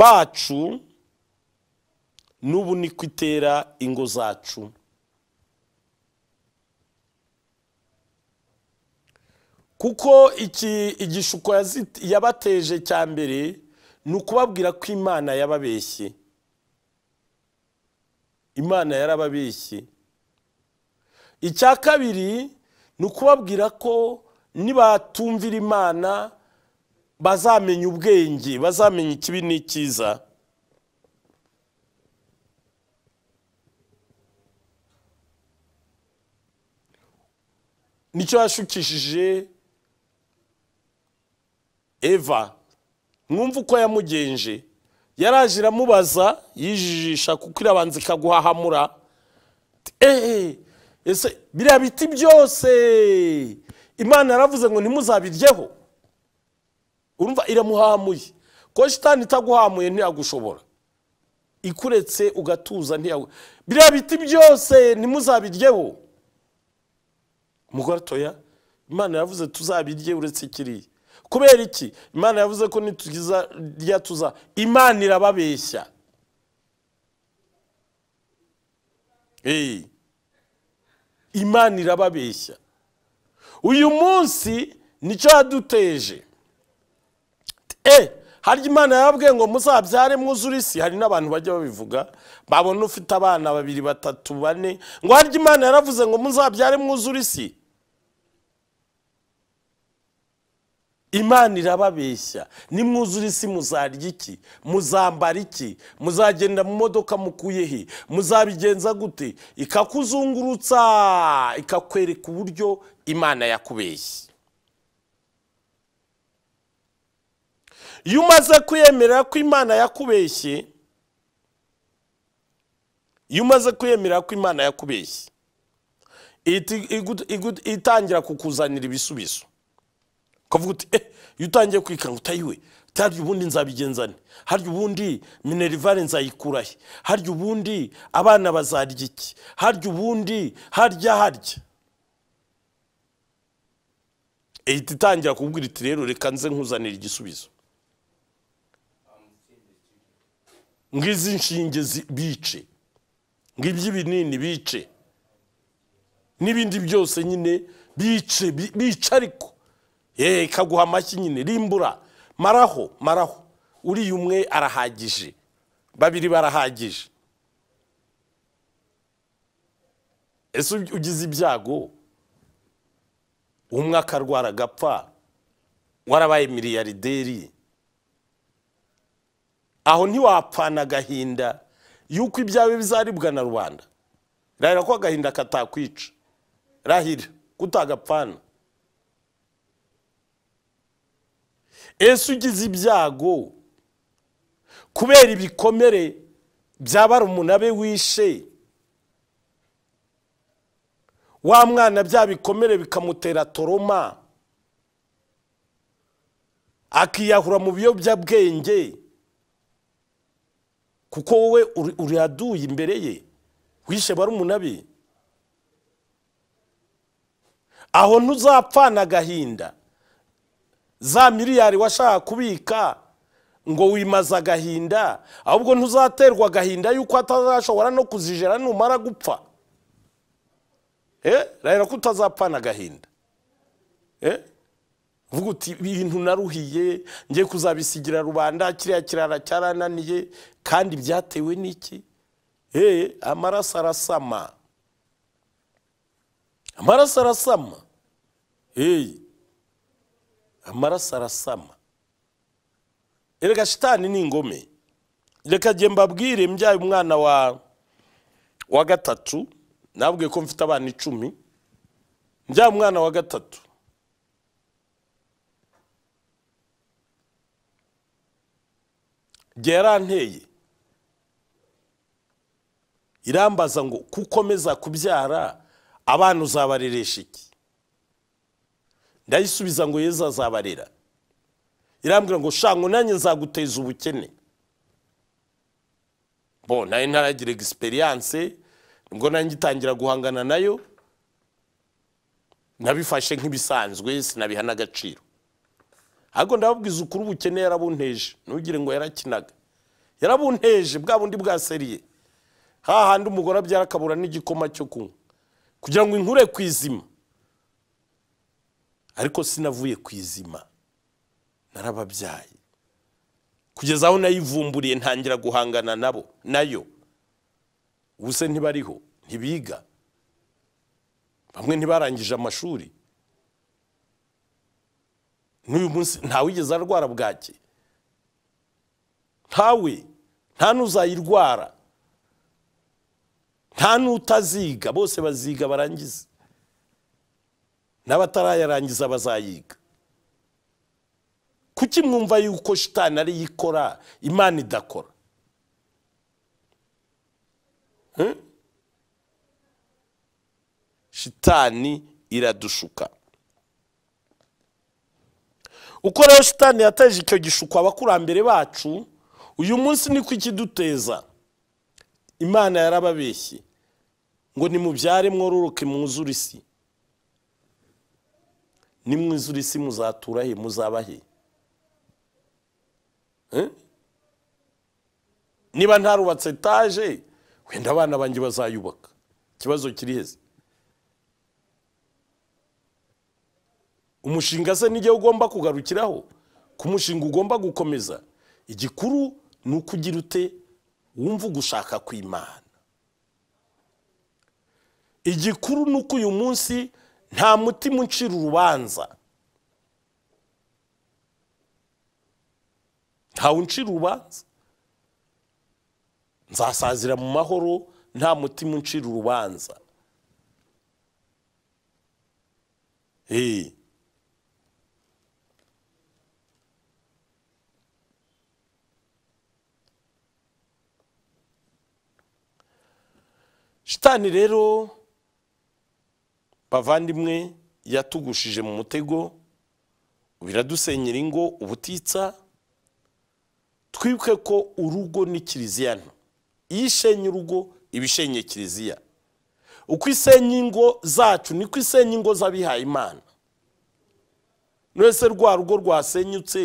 bacu n'ubu ni itera ingo zacu kuko iki igishuko yabateje cya mbere ni ko imana yababeshye imana yarababeshye icya kabiri ni ko nibatumvira imana bazamenya ubwenge bazamenya ikibi n'ikiza nicyo yashukishije eva mwumva uko yamugenje yaraje iramubaza yijijisha kuko irabanza ikaguhahamura ese biriya biti byose imana yaravuze ngo ntimuzabiryeho urumva iramuhamuye ko shitani itaguhamuye ntiyagushobora ikuretse ugatuza ntiyaguha biriya biti byose ntimuzabiryeho umugore atoya imana yavuze tuzabirye uretse kiriya kubera iki imana yavuze ko nitugiza rya tuza imana irababeshya imana irababeshya uyu munsi nicyo yaduteje e hari imana yababwiye ngo muzabyare mwuzure isi hari n'abantu bajya babivuga babona ufite abana babiri batatu bane ngo hari imana yaravuze ngo muzabyare mwuzure isi imana irababeshya nimwuzure isi muzarya iki muzambara iki muzagenda mu modoka mukuye he muzabigenza gute ikakuzungurutsa ikakwereka uburyo imana yakubeshye iyo umaze kuyemerera ko imana yakubeshye iyo umaze kuyemerera ko imana yakubeshye itangira kukuzanira ibisubizo ukavuga uti eh, iyo utangiye kwikanga utayiwe harya ubundi nzabigenzane harya ubundi minerivare nzayikurahe harya ubundi abana bazarya iki harya ubundi harya harya ihita itangira kubwira iti rero reka nze nkuzanira igisubizo ng'izi nshinge bice ng'iby'ibinini bice n'ibindi byose nyine bice bica ariko yeee ikaguha amashyi nyine rimbura maraho maraho uriya umwe arahagije babiri barahagije ese ugize ibyago umwe akarwara agapfa warabaye miliyarderi aho ntiwapfana agahinda yuko ibyawe bizaribwa na rubanda rahera ko agahinda katakwica rahira kutagapfana ese ugize ibyago kubera ibikomere byaba umunabe wishe wa mwana bya bikomere bikamutera toroma akiyahura mu biyobyabwenge kuko wowe uraduye imbere ye wishe bari umunabi aho ntuzapfana agahinda za miliyari washaka kubika ngo wimaze agahinda ahubwo ntuzaterwa agahinda yuko atazashobora no kuzijera numara gupfa eh? rero ko utazapfana agahinda eh? vuga uti ibintu naruhiye ngiye kuzabisigira rubanda kiriya kirara cyarananiye kandi byatewe n'iki eh? amaraso arasama amaraso arasama amaraso arasama reka shitani ni ingome reka njye mbabwire mbyaye umwana wa wa gatatu nabwiye ko mfite abana icumi mbyaye umwana wa gatatu yaranteye irambaza ngo kukomeza kubyara abana uzabareresha iki ndayisubiza ngo yezu azabarera irambwira ngo shango nanjye nzaguteza ubukene bo nayo ntaragira egisperiyanse ngo nanjye itangira guhangana nayo nabifashe nk'ibisanzwe sinabiha n'agaciro ahubwo ndababwiza ukuri ubukene yarabunteje ntugire ngo yarakinaga yarabunteje bwa bundi bwaseriye hahandi umugore abyara akabura n'igikoma cyo kunywa kugira ngo inkure ku izima ariko sinavuye ku izima narababyaye kugeza aho nayivumburiye ntangira guhangana nabo nayo ubuse ntibariho ntibiga bamwe ntibarangije amashuri n'uyu munsi ntawigeze arwara bwake ntawe nta n'uzayirwara nta n'utaziga bose baziga barangiza n'abatarayarangiza bazayiga kuki mwumva yuko shitani ariyo ikora imana idakora shitani iradushuka uko rero shitani yateje icyo gishuko abakurambere bacu uyu munsi ni ko ikiduteza imana yarababeshye ngo nimubyare mwororoke mwuzure isi nimwizura isi muzatura he muzaba he niba ntarubatse etaje wenda abana banjye bazayubaka ikibazo kiri heza umushinga se n'igihe ugomba kugarukiraho ku mushinga ugomba gukomeza igikuru ni uko ugira ute wumva ugushaka kw'imana igikuru ni uko uyu munsi nta mutima uncira urubanza ntawe uncira urubanza nzasazira mu mahoro nta mutima uncira urubanza eh. shitani rero bavandimwe yatugushije mu mutego biradusenyera ingo ubutitsa twibuke ko urugo ni kiliziya nto iyo ishenye urugo iba ishenye kiliziya uko isenya ingo zacu niko isenya ingo z'abihaye imana mwese rwa rugo rwasenyutse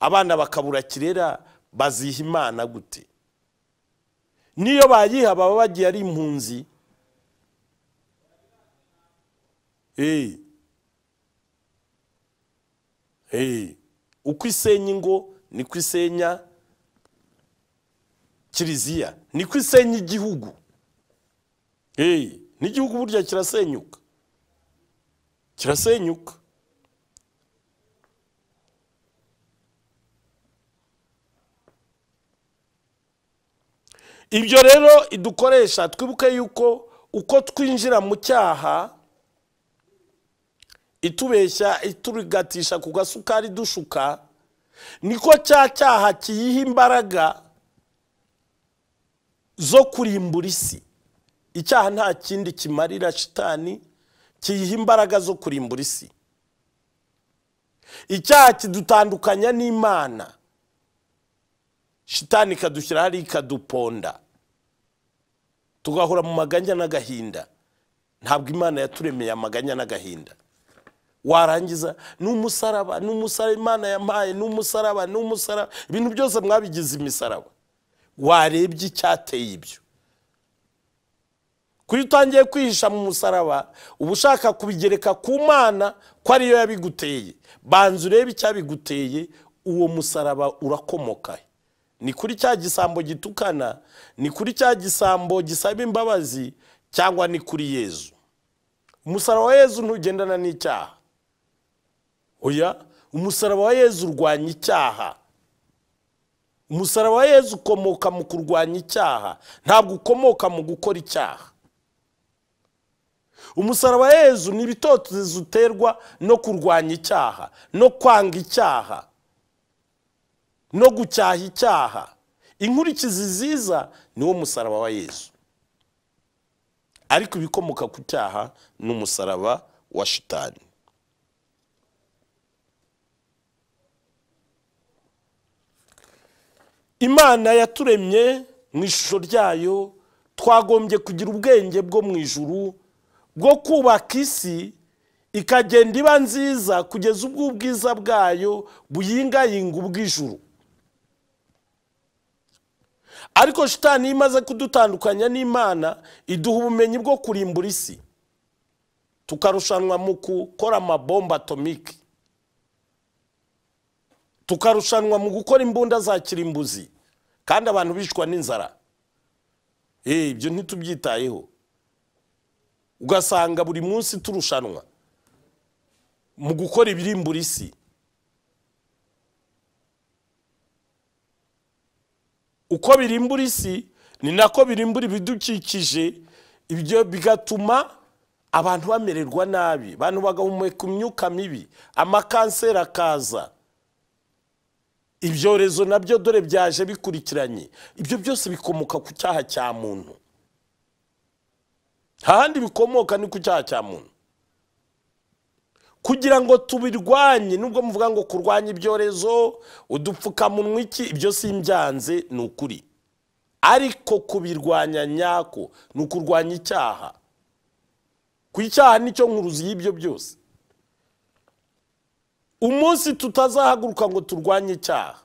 abana bakabura kirera baziha imana gute niyo bayiha baba bagiye ari impunzi eee eee uko isenya ingo niko isenya kiliziya ko isenya igihugu eee n'igihugu burya kirasenyuka kirasenyuka ibyo rero idukoresha twibuke yuko uko twinjira mu cyaha itubeshya iturigatisha ku gasukari dushuka niko cya cyaha kiyiha imbaraga zo kurimbura isi icyaha nta kindi kimarira shitani kiyiha imbaraga zo kurimbura isi icyaha kidutandukanya n'imana shitani ikadushyira hariya ikaduponda tugahora mu maganya n'agahinda ntabwo imana yaturemeye amaganya n'agahinda warangiza n'umusaraba n'umusaraba imana yampaye n'umusaraba n'umusaraba ibintu byose mwabigize imisaraba warebye icyateye ibyo kuri utangiye kwihisha mu musaraba uba ushaka kubigereka ku mana ko ariyo yabiguteye banza urebe icyabiguteye uwo musaraba urakomoka ni kuri cya gisambo gitukana ni kuri cya gisambo gisaba imbabazi cyangwa ni kuri yezu umusaraba wa yezu ntugendana n'icyaha oya umusaraba wa yezu urwanya icyaha umusaraba wa yezu ukomoka mu kurwanya icyaha ntabwo ukomoka mu gukora icyaha umusaraba yezu ni ibitotozi uterwa no kurwanya icyaha no kwanga icyaha no gucyaha icyaha inkurikizi nziza ni wo musaraba wa yezu ariko ibikomoka ku cyaha ni umusaraba wa shitani imana yaturemye mu ishusho ryayo twagombye kugira ubwenge bwo mu ijuru bwo kubaka isi ikagenda iba nziza kugeza ubwo ubwiza bwayo buyingayinga ubw'ijuru ariko shitani imaze kudutandukanya n'imana iduha ubumenyi bwo kurimbura isi tukarushanwa mu gukora amabomba atomike tukarushanwa mu gukora imbunda za kirimbuzi kandi abantu bicwa n'inzara eh, ibyo ntitubyitayeho ugasanga buri munsi turushanwa mu gukora ibirimbura isi uko birimbura isi ni nako birimbura ibidukikije ibyo bigatuma abantu bamererwa nabi abantu bagahumeka imyuka mibi amakanseri akaza ibyorezo nabyo dore byaje bikurikiranye ibyo byose bikomoka ku cyaha cya muntu hahandi bikomoka ni ku cyaha cya muntu kugira ngo tubirwanye nubwo muvuga ngo kurwanya ibyorezo udupfukamunwa iki ibyo simbyanze ni ukuri ariko kubirwanya nyako ni ukurwanya icyaha ku icyaha nicyo nkuruzi y'ibyo byose umunsi tutazahaguruka ngo turwanye icyaha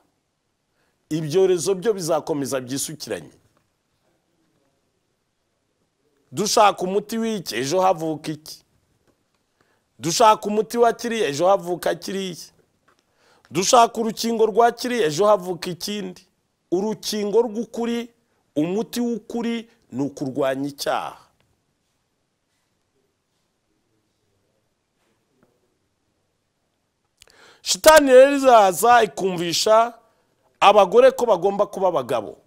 ibyorezo byo bizakomeza byisukiranye dushaka umuti w'iki ejo havuka iki dushaka umuti wa kiriya ejo havuka kiriya dushaka urukingo rwa kiriya ejo havuka ikindi urukingo rw'ukuri umuti w'ukuri ni ukurwanya icyaha shitani rero izaza ikumvisha abagore ko bagomba kuba abagabo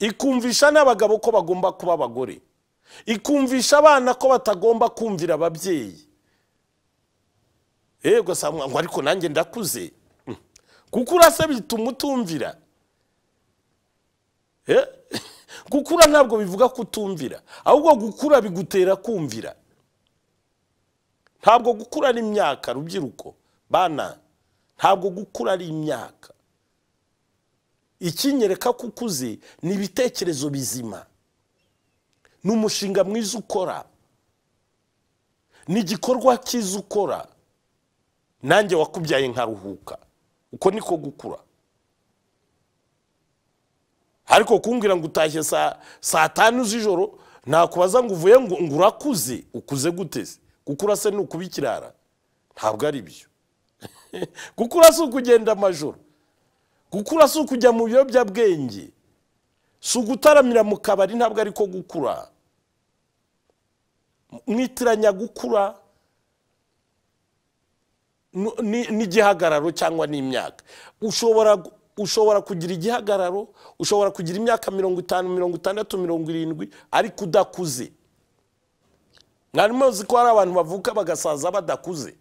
ikumvisha n'abagabo ko bagomba kuba abagore ikumvisha abana ko batagomba kumvira ababyeyi yewe ugasanga ngo ariko nanjye ndakuze kuko hmm. urasa bituma utumvira eh? gukura ntabwo bivuga kutumvira ahubwo gukura bigutera kumvira ntabwo gukura n'imyaka rubyiruko bana ntabwo gukura ari imyaka ikinyereka ko ukuze ni ibitekerezo bizima ni umushinga mwiza ukora ni igikorwa cyiza ukora nanjye wakubyaye nkaruhuka uko niko gukura ariko kumbwira ngo utashye saa tanu z'ijoro nakubaza ngo uvuye ngo urakuze ukuze guteze gukura se ni ukuba ikirara ntabwo ari byo gukura si ukugenda amajoro gukura si ukujya mu biyobyabwenge si ugutaramira mu kabari ntabwo ari ko gukura mwitiranya gukura n'igihagararo cyangwa n'imyaka ushobora ushobora kugira igihagararo ushobora kugira imyaka mirongo itanu mirongo itandatu mirongo irindwi ariko udakuze mwarimu muzi ko hari abantu bavuka bagasaza badakuze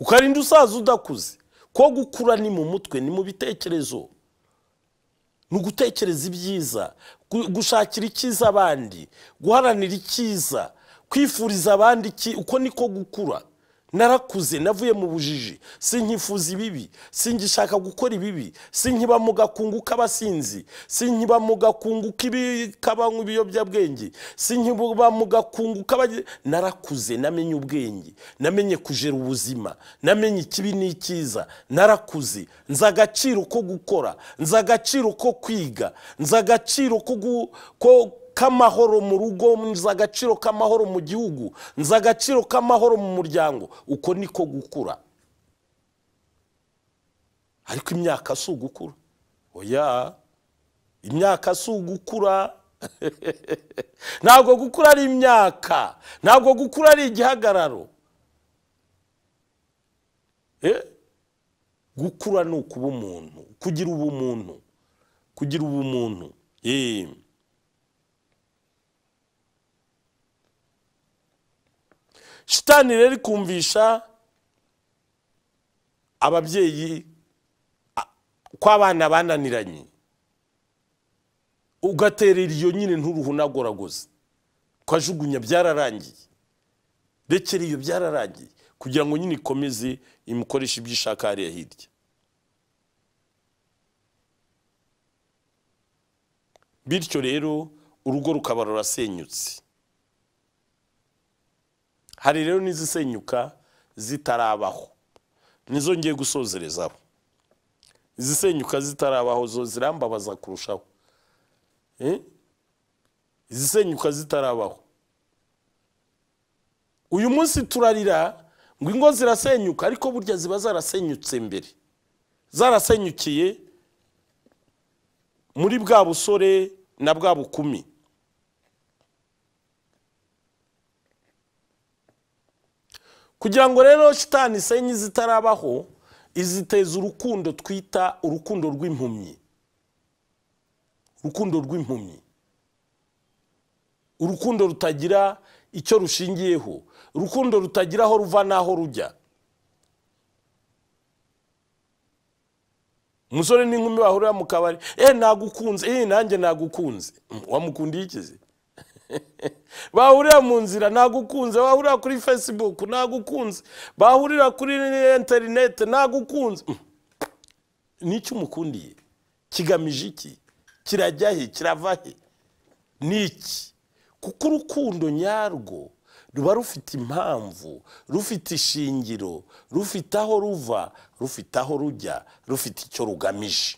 ukarinda usaza udakuze ko gukura ni mu mutwe ni mu bitekerezo ni ugutekereza ibyiza gushakira icyiza abandi guharanira icyiza kwifuriza abandi uko niko gukura narakuze navuye mu bujiji sinkifuza ibibi sinkishaka gukora ibibi sinkiba mu gakungu k'abasinzi sinkiba mu gakungu k'ibikabanywa ibiyobyabwenge sinkiba mu gakungu k'abanye narakuze namenye ubwenge namenye kujera ubuzima namenye ikibi n'ikiza narakuze nza agaciro ko gukora nza agaciro ko kwiga nza agaciro ko k'amahoro mu rugo nza agaciro k'amahoro mu gihugu nza agaciro k'amahoro mu muryango uko niko gukura ariko imyaka si ugukura oya imyaka si ugukura ntabwo gukura ari imyaka ntabwo gukura ari igihagararo eh? gukura ni ukuba umuntu kugira ubumuntu kugira ubumuntu yewe shitani rero ikumvisha ababyeyi kw'abana bananiranye ugatera iyo nyine nturuhunagoragoza ukajugunya byararangiye rekera iyo byararangiye kugira ngo nyine ikomeze imukoreshe ibyo ishaka hariya hirya bityo rero urugo rukaba rurasenyutse hari rero n'izisenyuka zitarabaho ngiye gusozerezaho izisenyuka zitarabaho zo zirambabaza kurushaho izisenyuka zitarabaho uyu munsi turarira ngo ingo zirasenyuka ariko burya ziba zarasenyutse mbere zarasenyukiye muri bwa busore na bwa bukumi kugira ngo rero shitani isenye zitarabaho iziteza urukundo twita urukundo rw'impumyi urukundo rw'impumyi urukundo rutagira icyo rushingiyeho urukundo rutagira aho ruva n'aho rujya umusore n'inkumi bahurira mu kabari eee eh, nagukunze eee eh, nanjye nagukunze wamukundiye ikizi bahurira mu nzira nagukunze bahurira kuri fesibuku nagukunze bahurira kuri interineti nagukunze n'icyo umukundiye kigamije iki kirajya he kirava he Niki kuko urukundo nyarwo ruba rufite impamvu rufite ishingiro rufite aho ruva rufite aho rujya rufite icyo rugamije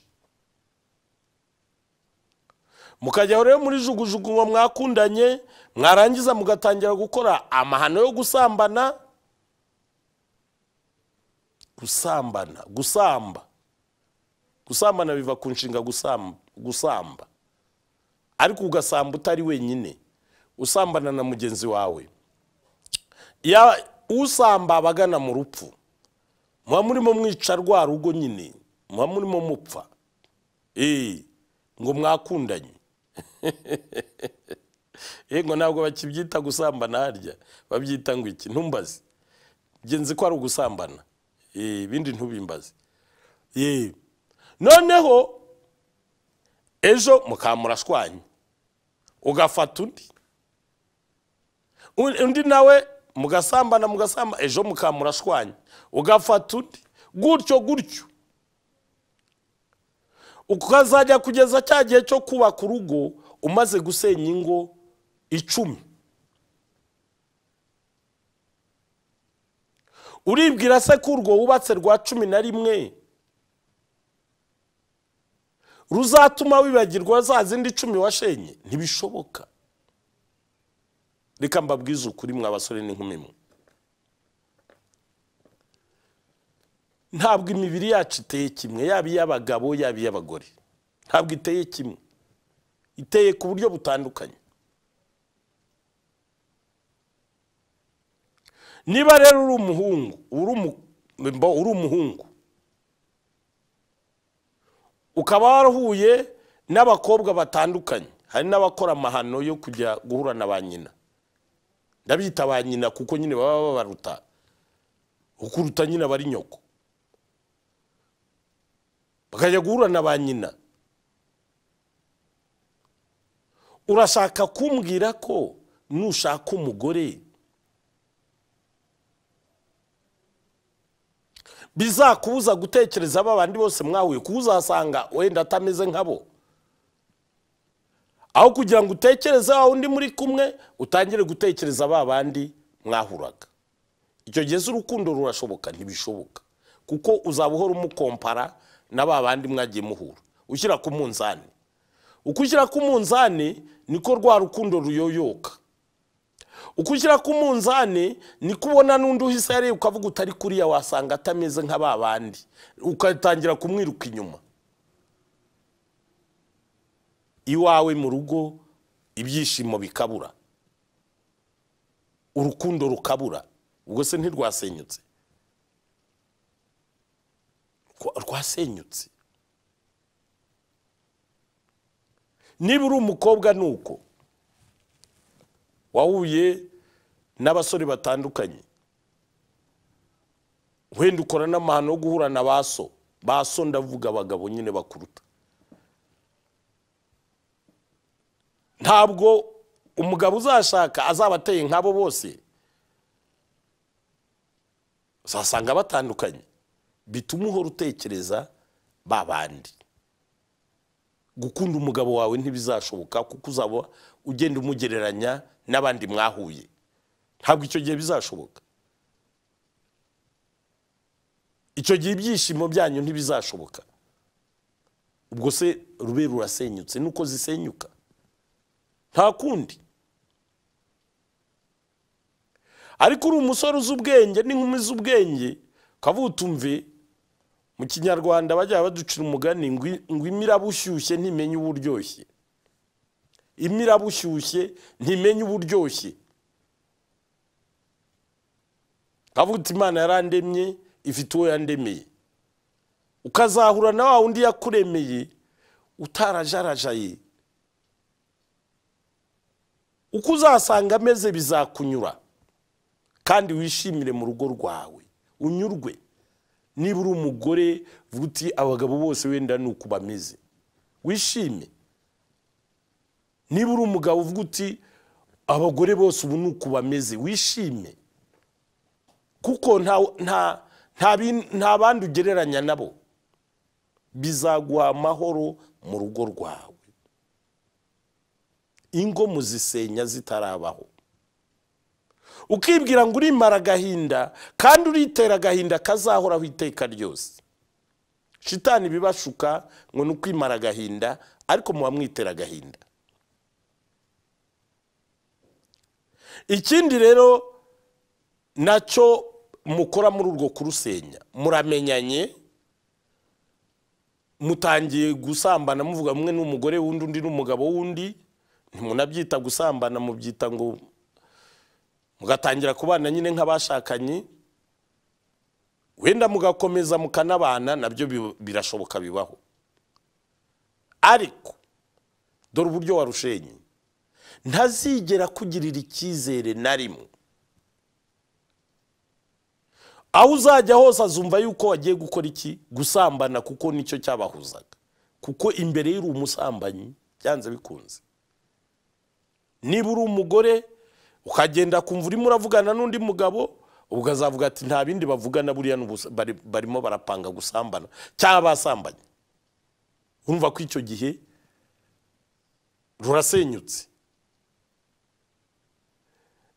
mukajya rero muri jugujugu ngo mwakundanye mwarangiza mugatangira gukora amahano yo gusambana gusambana gusamba gusambana biva ku nshinga gusamba ariko ugasamba utari wenyine usambana na mugenzi wawe ya usamba abagana mu rupfu muba murimo mwica rwa rugo nyine muba murimo mupfa eh, ngo mwakundanye yego ntabwo bakibyita gusambana harya babyita ngo iki ntumbaze ngenzi ko ari ugusambana ibindi ntubimbaze noneho ejo mukamurashwanya ugafata undi undi nawe mugasambana mugasamba ejo mukamurashwanya ugafata undi gutyo gutyo ukazajya kugeza cya gihe cyo kubaka urugo umaze gusenya ingo icumi uribwira se ko urwo wubatse rwa cumi na rimwe ruzatuma wibagirwa za zindi icumi washenye ntibishoboka reka mbabwize ukuri mwa basore n'inkumi mwe ntabwo imibiri yacu iteye kimwe yaba iy'abagabo yaba iy'abagore ntabwo iteye kimwe iteye ku buryo butandukanye niba rero uri umuhungu uri umuhungu ukaba warahuye n'abakobwa batandukanye hari n'abakora amahano yo kujya guhura na ba nyina ndabita ba nyina kuko nyine baba babaruta ukuruta nyina bari nyoko bakajya guhura na ba nyina urashaka kumbwira ko nushaka umugore bizakubuza gutekereza aba abandi bose mwahuye kuko uzasanga wenda atameze nkabo aho kugira ngo utekereze wawe undi muri kumwe utangire gutekereza ba bandi mwahuraga icyo gihe urukundo rurashoboka ntibishoboka kuko uzaba uhora umukompara na ba bandi mwagiye muhura ushyira ku munzani uko ushyira ku munzani niko rwa rukundo ruyoyoka uko ushyira ku munzani niko ubona n'undi uhise yariye ukavuga utari kuriya wasanga atameze nka ba bandi ukatangira kumwiruka inyuma iwawe mu rugo ibyishimo bikabura urukundo rukabura ubwo se ntirwasenyutse rwasenyutse niba uri umukobwa ni uko wahuye n'abasore batandukanye wenda ukora n'amahano yo guhura na baso baso ndavuga abagabo nyine bakuruta ntabwo umugabo uzashaka azaba ateye nk'abo bose uzasanga batandukanye bituma uhora utekereza ba bandi gukunda umugabo wawe ntibizashoboka kuko uzaba ugenda umugereranya n'abandi mwahuye ntabwo icyo gihe bizashoboka icyo gihe ibyishimo byanyu ntibizashoboka ubwo se rube rurasenyutse nuko zisenyuka nta kundi ariko uri umusore uzi ubwenge n'inkumi z'ubwenge ukavuga utumve mu kinyarwanda bajya baducira umugani ngo imiraba ushyushye ntimenye uba uryoshye imiraba ntimenye uba uryoshye imana yarandemye ifite uwo yandemeye ukazahura na wa wundi yakuremeye utarajarajaye uko uzasanga ameze bizakunyura kandi wishimire mu rugo rwawe unyurwe niba uri umugore uti abagabo bose wenda ni uku bameze wishime niba uri umugabo uvuga uti abagore bose ubu ni uku bameze wishime kuko nta bandi ugereranya nabo bizaguha amahoro mu rugo rwawe ingo muzisenya zitarabaho ukibwira ngo urimara agahinda kandi uritera agahinda kazahoraho iteka ryose shitani ibibashuka ngo ni ukwimara agahinda ariko muba mwitera agahinda ikindi rero nacyo mukora muri urwo kurusenya muramenyanye mutangiye gusambana muvuga umwe n'umugore wundi undi n'umugabo wundi ntimunabyita gusambana mubyita ngo mugatangira kubana nyine nk'abashakanye wenda mugakomeza mukanabana nabyo birashoboka bibaho ariko dore uburyo warushenye ntazigera kugirira icyizere na rimwe aho uzajya hose azumva yuko wagiye gukora iki gusambana kuko nicyo cyabahuzaga kuko imbere y'uri umusambanyi byanze bikunze niba uri umugore ukagenda kumva urimo uravugana n'undi mugabo ubwo azavuga ati nta bindi bavugana buriya barimo barapanga gusambana cyangwa basambanye urumva ko icyo gihe rurasenyutse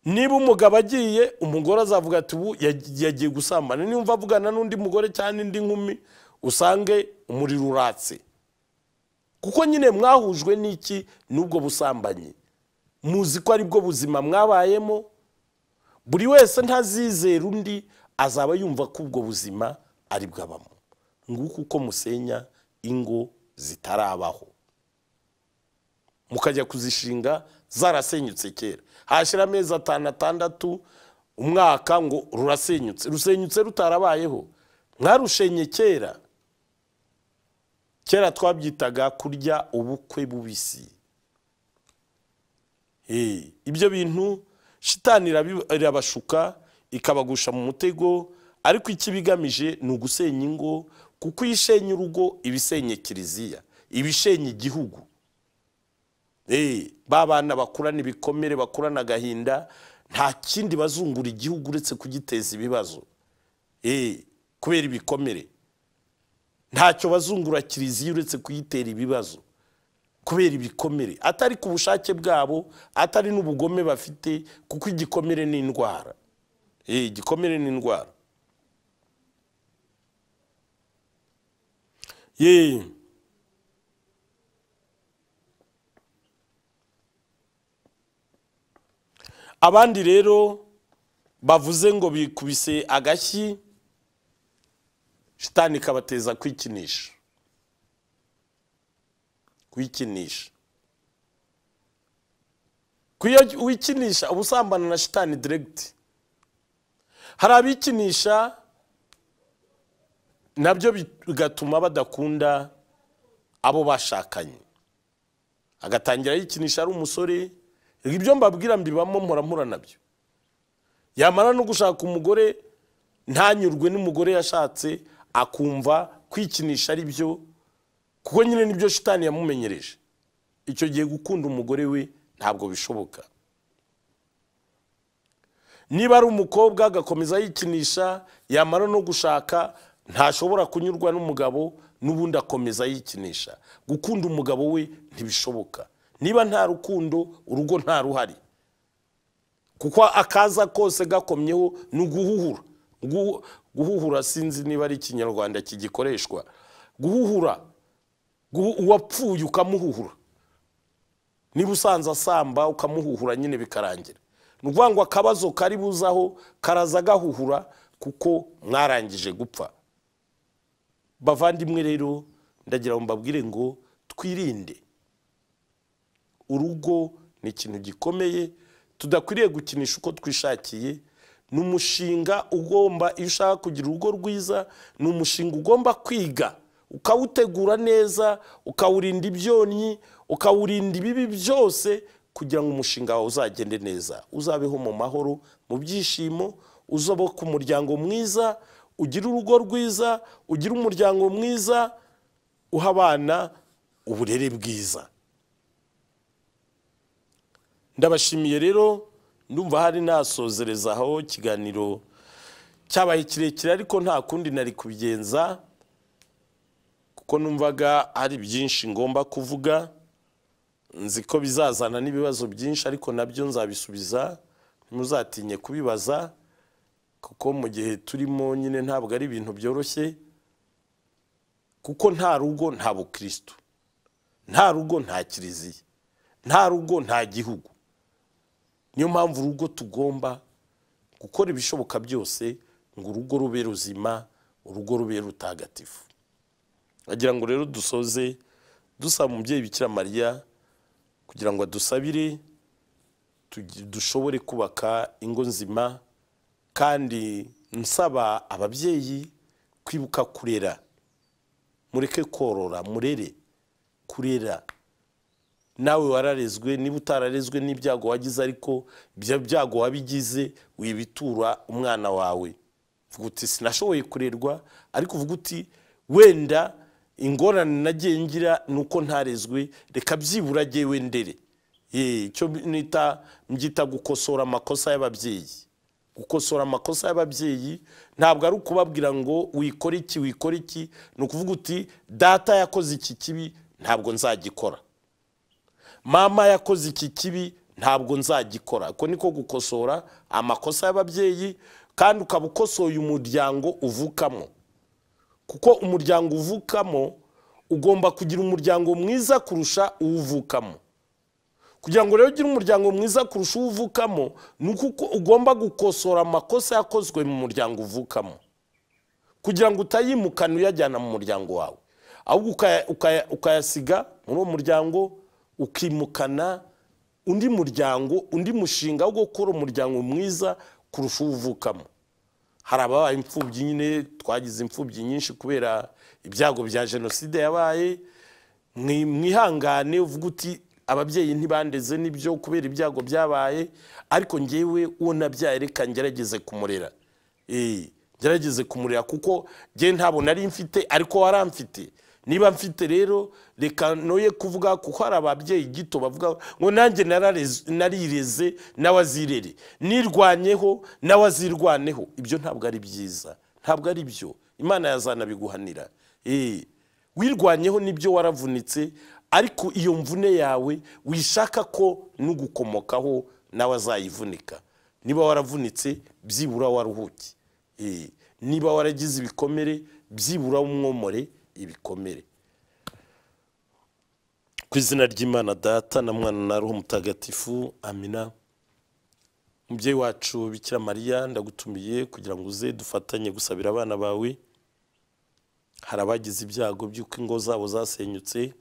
niba umugabo agiye umugore azavuga ati ubu yagiye gusambana nimba avugana n'undi mugore cyangwa indi nkumi usange umuriro uratse kuko nyine mwahujwe n'iki n'ubwo busambanyi muzi ko ari bwo buzima mwabayemo buri wese ntazizera undi azaba yumva ko ubwo buzima ari bwo abamo nguko uko musenya ingo zitarabaho mukajya kuzishinga zarasenyutse kera hashira amezi atanu atandatu umwaka ngo rurasenyutse rusenyutse rutarabayeho mwarushenye kera kera twabyitaga kurya ubukwe bubisi Eh, ibyo bintu shitani irabashuka ikabagusha mu mutego ariko icyo ibigamije ni ugusenya ingo kuko iyo ishenye urugo ibisenye kiliziya ibishenye igihugu eh, ba bana bakurana ibikomere bakurana agahinda nta kindi bazungura igihugu uretse kugiteza ibibazo eh, kubera ibikomere ntacyo bazungura kiliziya uretse kuyitera ibibazo kubera ibikomere atari ku bushake bwabo atari n'ubugome bafite kuko igikomere ni indwara eh, igikomere ni indwara yeee abandi rero bavuze ngo bikubise agashyi shitani kabateza kwikinisha kuyikinisha uyikinisha uba usambana na shitani diregiti hari abikinisha nabyo bigatuma badakunda abo bashakanye agatangira yikinisha ari umusore ibyo mbabwira mbibamo mpora nabyo yamara no gushaka umugore ntanyurwe n'umugore yashatse akumva kwikinisha ari byo kuko nyine nibyo shitani yamumenyereje icyo gihe gukunda umugore we ntabwo bishoboka niba ari umukobwa agakomeza yikinisha yamara no gushaka ntashobora kunyurwa n'umugabo n'ubundi akomeza yikinisha gukunda umugabo we ntibishoboka niba nta rukundo urugo nta ruhari kuko akaza kose gakomyeho ni uguhuhura guhuhura sinzi niba ari ikinyarwanda kigikoreshwa guhuhura uwapfuye ukamuhuhura niba usanze asamba ukamuhuhura nyine bikarangira ni ukuvuga ngo akabazo kari buzaho karaza agahuhura kuko mwarangije gupfa bavandimwe rero ndagira ngo mbabwire ngo twirinde urugo ni ikintu gikomeye tudakwiriye gukinisha uko twishakiye ni umushinga ugomba iyo ushaka kugira urugo rwiza ni umushinga ugomba kwiga ukawutegura neza ukawurinda ibyonnyi ukawurinda ibibi byose kugira ngo umushinga wawe uzagende neza uzabeho mu mahoro mu byishimo uzoboka muryango mwiza ugira urugo rwiza ugira umuryango mwiza uha abana uburere bwiza ndabashimiye rero ndumva hari nasozereza aho ikiganiro cyabaye kirekire ariko nta kundi nari kubigenza kuko numvaga ari byinshi ngomba kuvuga nzi ko bizazana n'ibibazo byinshi ariko nabyo nzabisubiza ntimuzatinye kubibaza kuko mu gihe turimo nyine ntabwo ari ibintu byoroshye kuko nta rugo nta bukirisitu nta rugo nta kiliziya nta rugo nta gihugu niyo mpamvu urugo tugomba gukora ibishoboka byose ngo urugo rube ruzima urugo rube rutagatifu agira ngo rero dusoze dusaba umubyeyi bikira mariya kugira ngo adusabire dushobore kubaka ingo nzima kandi nsaba ababyeyi kwibuka kurera mureke korora murere kurera nawe wararezwe niba utararezwe n'ibyago wagize ariko ibyo byago wabigize wibitura umwana wawe uti sinashoboye kurerwa ariko uvuga uti wenda ingorane nagiye ngira ni uko ntarezwe reka byibura ngewe ndere icyo nita mbyita gukosora amakosa y'ababyeyi gukosora amakosa y'ababyeyi ntabwo ari ukubabwira ngo wikore iki wikore iki ni ukuvuga uti data yakoze iki kibi ntabwo nzagikora mama yakoze iki kibi ntabwo nzagikora uko niko gukosora amakosa y'ababyeyi kandi ukaba ukosoye umuryango uvukamo kuko umuryango uvukamo ugomba kugira umuryango mwiza kurusha uwuvukamo kugira ngo rero ugire umuryango mwiza kurusha uwuvukamo ni uko ugomba gukosora amakosa yakozwe mu muryango uvukamo kugira ngo utayimukane uyajyana mu muryango wawe ahubwo ukayasiga muri uwo muryango ukimukana undi muryango undi mushinga wo gukora umuryango mwiza kurusha uwuvukamo hari ababaye imfubyi nyine twagize imfubyi nyinshi kubera ibyago bya jenoside yabaye mwihangane uvuga uti ababyeyi ntibandeze n'ibyo kubera ibyago byabaye ariko ngewe uwo nabyaye reka ngerageze kumurera eh, ngerageze kumurera kuko ngewe ntabwo nari mfite ariko waramfite niba mfite rero reka noye kuvuga kuko hari ababyeyi gito bavuga ngo nanjye narireze nawe nirwanyeho nawe ibyo ntabwo ari byiza ntabwo ari byo imana yazanabiguhanira biguhanira eh, wirwanyeho nibyo waravunitse ariko iyo mvune yawe wishaka ko n'ugukomokaho nawe azayivunika niba waravunitse byibura waruhuke eh, niba waragize ibikomere byibura w’umwomore. ibikomere ku izina ry'imana data na mwana na ruhu mutagatifu amina umubyeyi wacu bikira mariya ndagutumiye kugira ngo uze dufatanye gusabira abana bawe hari abagize ibyago by'uko ingo zabo zasenyutse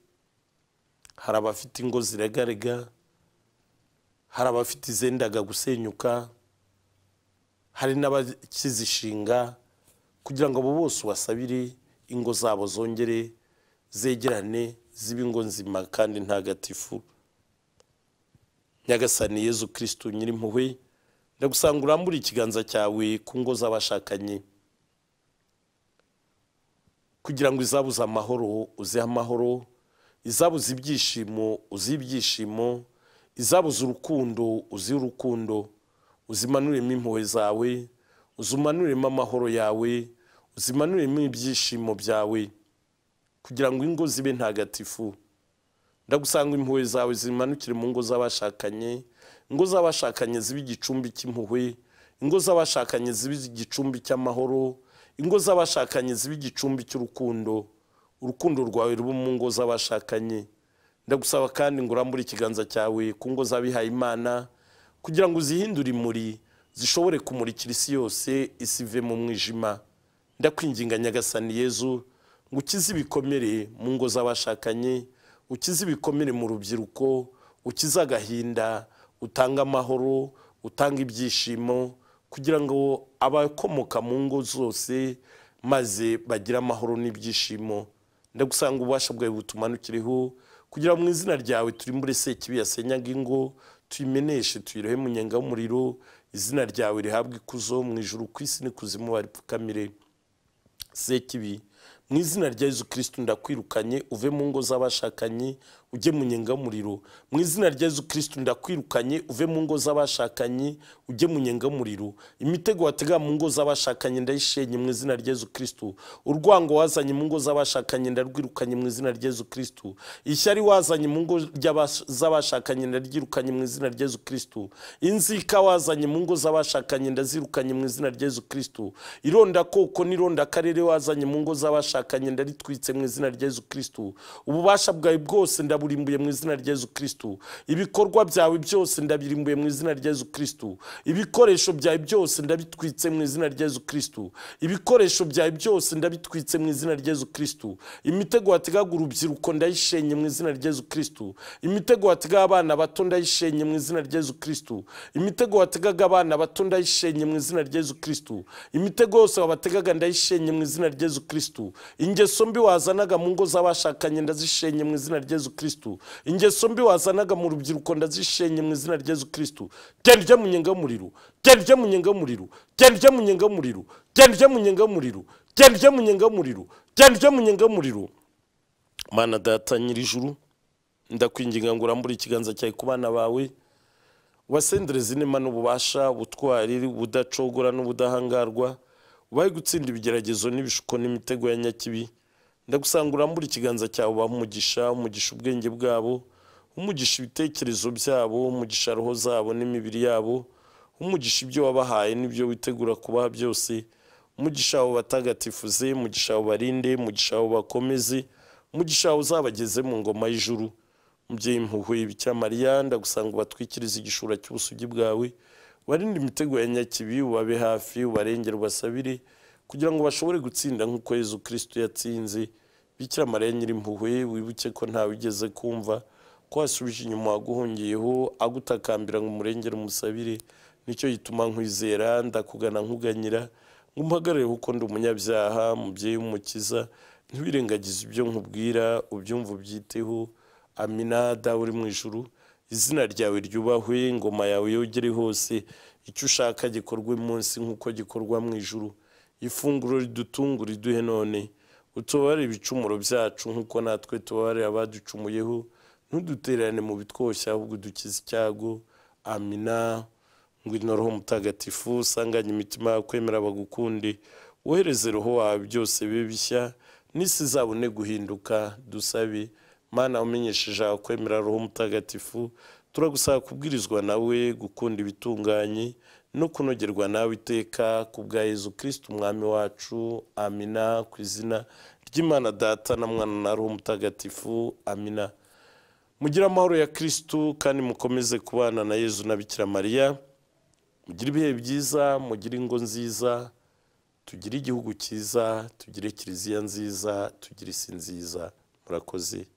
hari abafite ingo ziregarega hari abafite izendaga gusenyuka hari n'abakizishinga kugira ngo abo bose ubasabire ingo zabo zongere zegerane zibe ingo nzima kandi ntagatifu nyagasani yezu kirisitu nyirimpuhwe ndagusanga urambure ikiganza cyawe ku ngo z'abashakanye kugira ngo izabuze amahoro uzihe amahoro izabuze ibyishimo uzihe ibyishimo izabuze urukundo uzihe urukundo uzimanuremo impuhwe zawe uzumanuremo amahoro yawe zimanuremo ibyishimo byawe kugira ngo ingo zibe ntagatifu ndagusanga impuhwe zawe zimanukire mu ngo z'abashakanye ingo z'abashakanye ziba igicumbi cy'impuhwe ingo z'abashakanye ziba igicumbi cy'amahoro ingo z'abashakanye ziba igicumbi cy'urukundo urukundo rwawe ruba mu ngo z'abashakanye ndagusaba kandi ngo urambure ikiganza cyawe ku ngo imana kugira ngo uzihindure imuri zishobore kumurikira isi yose isi mu mwijima ndakwinginga nyagasani yezu ngo ukize ibikomere mu ngo z'abashakanye ukize ibikomere mu rubyiruko ukize agahinda utange amahoro utange ibyishimo kugira ngo abakomoka mu ngo zose maze bagire amahoro n'ibyishimo ndagusanga ububasha bwawe butumanukiriho kugira mu izina ryawe turi muri sekibi yasenyaga ingo tuyimeneshe tuyirohe munyenga w'umuriro izina ryawe rihabwa ikuzo mu ijuru ku isi n'ikuzimu baripfukamire sekibi mu izina rya yezu kirisitu ndakwirukanye uve mu ngo z'abashakanye ujye mu nyenga y'umuriro mu izina rya Yesu kirisitu ndakwirukanye uve mu ngo z'abashakanye ujye mu nyenga y'umuriro imitego watega mu ngo z'abashakanye ndayishenye mu izina rya Yesu kirisitu urwango wazanye mu ngo z'abashakanye ndarwirukanye mu izina rya Yesu kirisitu ishyari wazanye mu ngo z'abashakanye ndaryirukanye mu izina rya Yesu kirisitu inzika wazanye mu ngo z'abashakanye ndazirukanye mu izina rya Yesu kirisitu ironda koko n'ironda akarere wazanye mu ngo z'abashakanye ndaritwitse mu izina rya Yesu kirisitu ububasha bwawe bwose nda ndaburimbuye mu izina rya Yesu kirisitu ibikorwa byawe byose ndabirimbuye mu izina rya Yesu kirisitu ibikoresho byawe byose ndabitwitse mu izina rya Yesu kirisitu ibikoresho byawe byose ndabitwitse mu izina rya Yesu kirisitu imitego wategaga urubyiruko ndayishenye mu izina rya Yesu kirisitu imitego wategaga abana bato ndayishenye mu izina rya Yesu kirisitu imitego wategaga abana bato ndayishenye mu izina rya Yesu kirisitu imitego yose wabategaga ndayishenye mu izina rya Yesu kirisitu ingeso mbi wazanaga mu ngo z'abashakanye ndazishenye mu izina rya Yesu kirisitu kirisito ingeso mbi wazanaga mu rubyiruko ndazishenye mu izina rya kirisito genda ujya mu nyenga genda ujya mu nyenga genda ujya mu nyenga genda ujya mu nyenga genda ujya mu nyenga genda ujya mu nyenga y'umuriro mana data nyirijuru ndakwinginga ngo urambure ikiganza cyawe ku bana bawe wasendere inema n'ububasha ubutwari ubudacogora n'ubudahangarwa ubaye gutsinda ibigeragezo n'ibishuko n'imitego ya nyakibi ndagusangura muri ikiganza cyawe umugisha umugisha ubwenge bwabo umugisha ibitekerezo byabo umugisha roho zabo n'imibiri yabo umugisha ibyo wabahaye n'ibyo witegura kubaha byose umugisha wawe batagatifuze umugisha wawe barinde umugisha wawe bakomeze umugisha wawe uzabageze mu ngoma y'ijuru umubyeyi mpuhwe bicya mariya ndagusanga ubatwikirize igishura cy'ubusugi bwawe warinde imitego ya nyakibi ubabe hafi ubarengere ubasabire kugira ngo bashobore gutsinda nk'uko Yezu kirisito yatsinze bikira mariya nyirimpuhwe wibuke ko ntawe ugeze kumva ko wasubije inyuma waguhungiyeho agutakambira ngo umurengere umusabire nicyo gituma nkwizera ndakugana nkuganyira ngo umpagarare kuko ndi umunyabyaha mubyeyi w'umukiza ntiwirengagize ibyo nkubwira ubyumva ubyiteho aminada uri mu ijuru izina ryawe ryubahwe ingoma yawe yogere hose icyo ushaka gikorwe munsi nk'uko gikorwa mu ijuru ifunguro ridutungura iduhe none utubare ibicumuro byacu nk'uko natwe tubarira abaducumuyeho ntudutererane mu bitwoshya ahubwo dukize icyago amina ngwino roho mutagatifu usanganye imitima kwemera bagukunde wohereze roho wawe byose bibe bishya n'isi zabone guhinduka dusabe mana umenyesheje kwemera roho mutagatifu turagusaba kubwirizwa nawe gukunda ibitunganye no kunogerwa nawe iteka ku bwa Yezu kirisiti umwami wacu amina ku izina ry'imana data na mwana na ruhu mutagatifu amina mugire amahoro ya kirisitu kandi mukomeze kubana na Yezu na bikira mariya mugire ibihe byiza mugire ingo nziza tugire igihugu cyiza tugire kiliziya nziza tugire isi nziza murakoze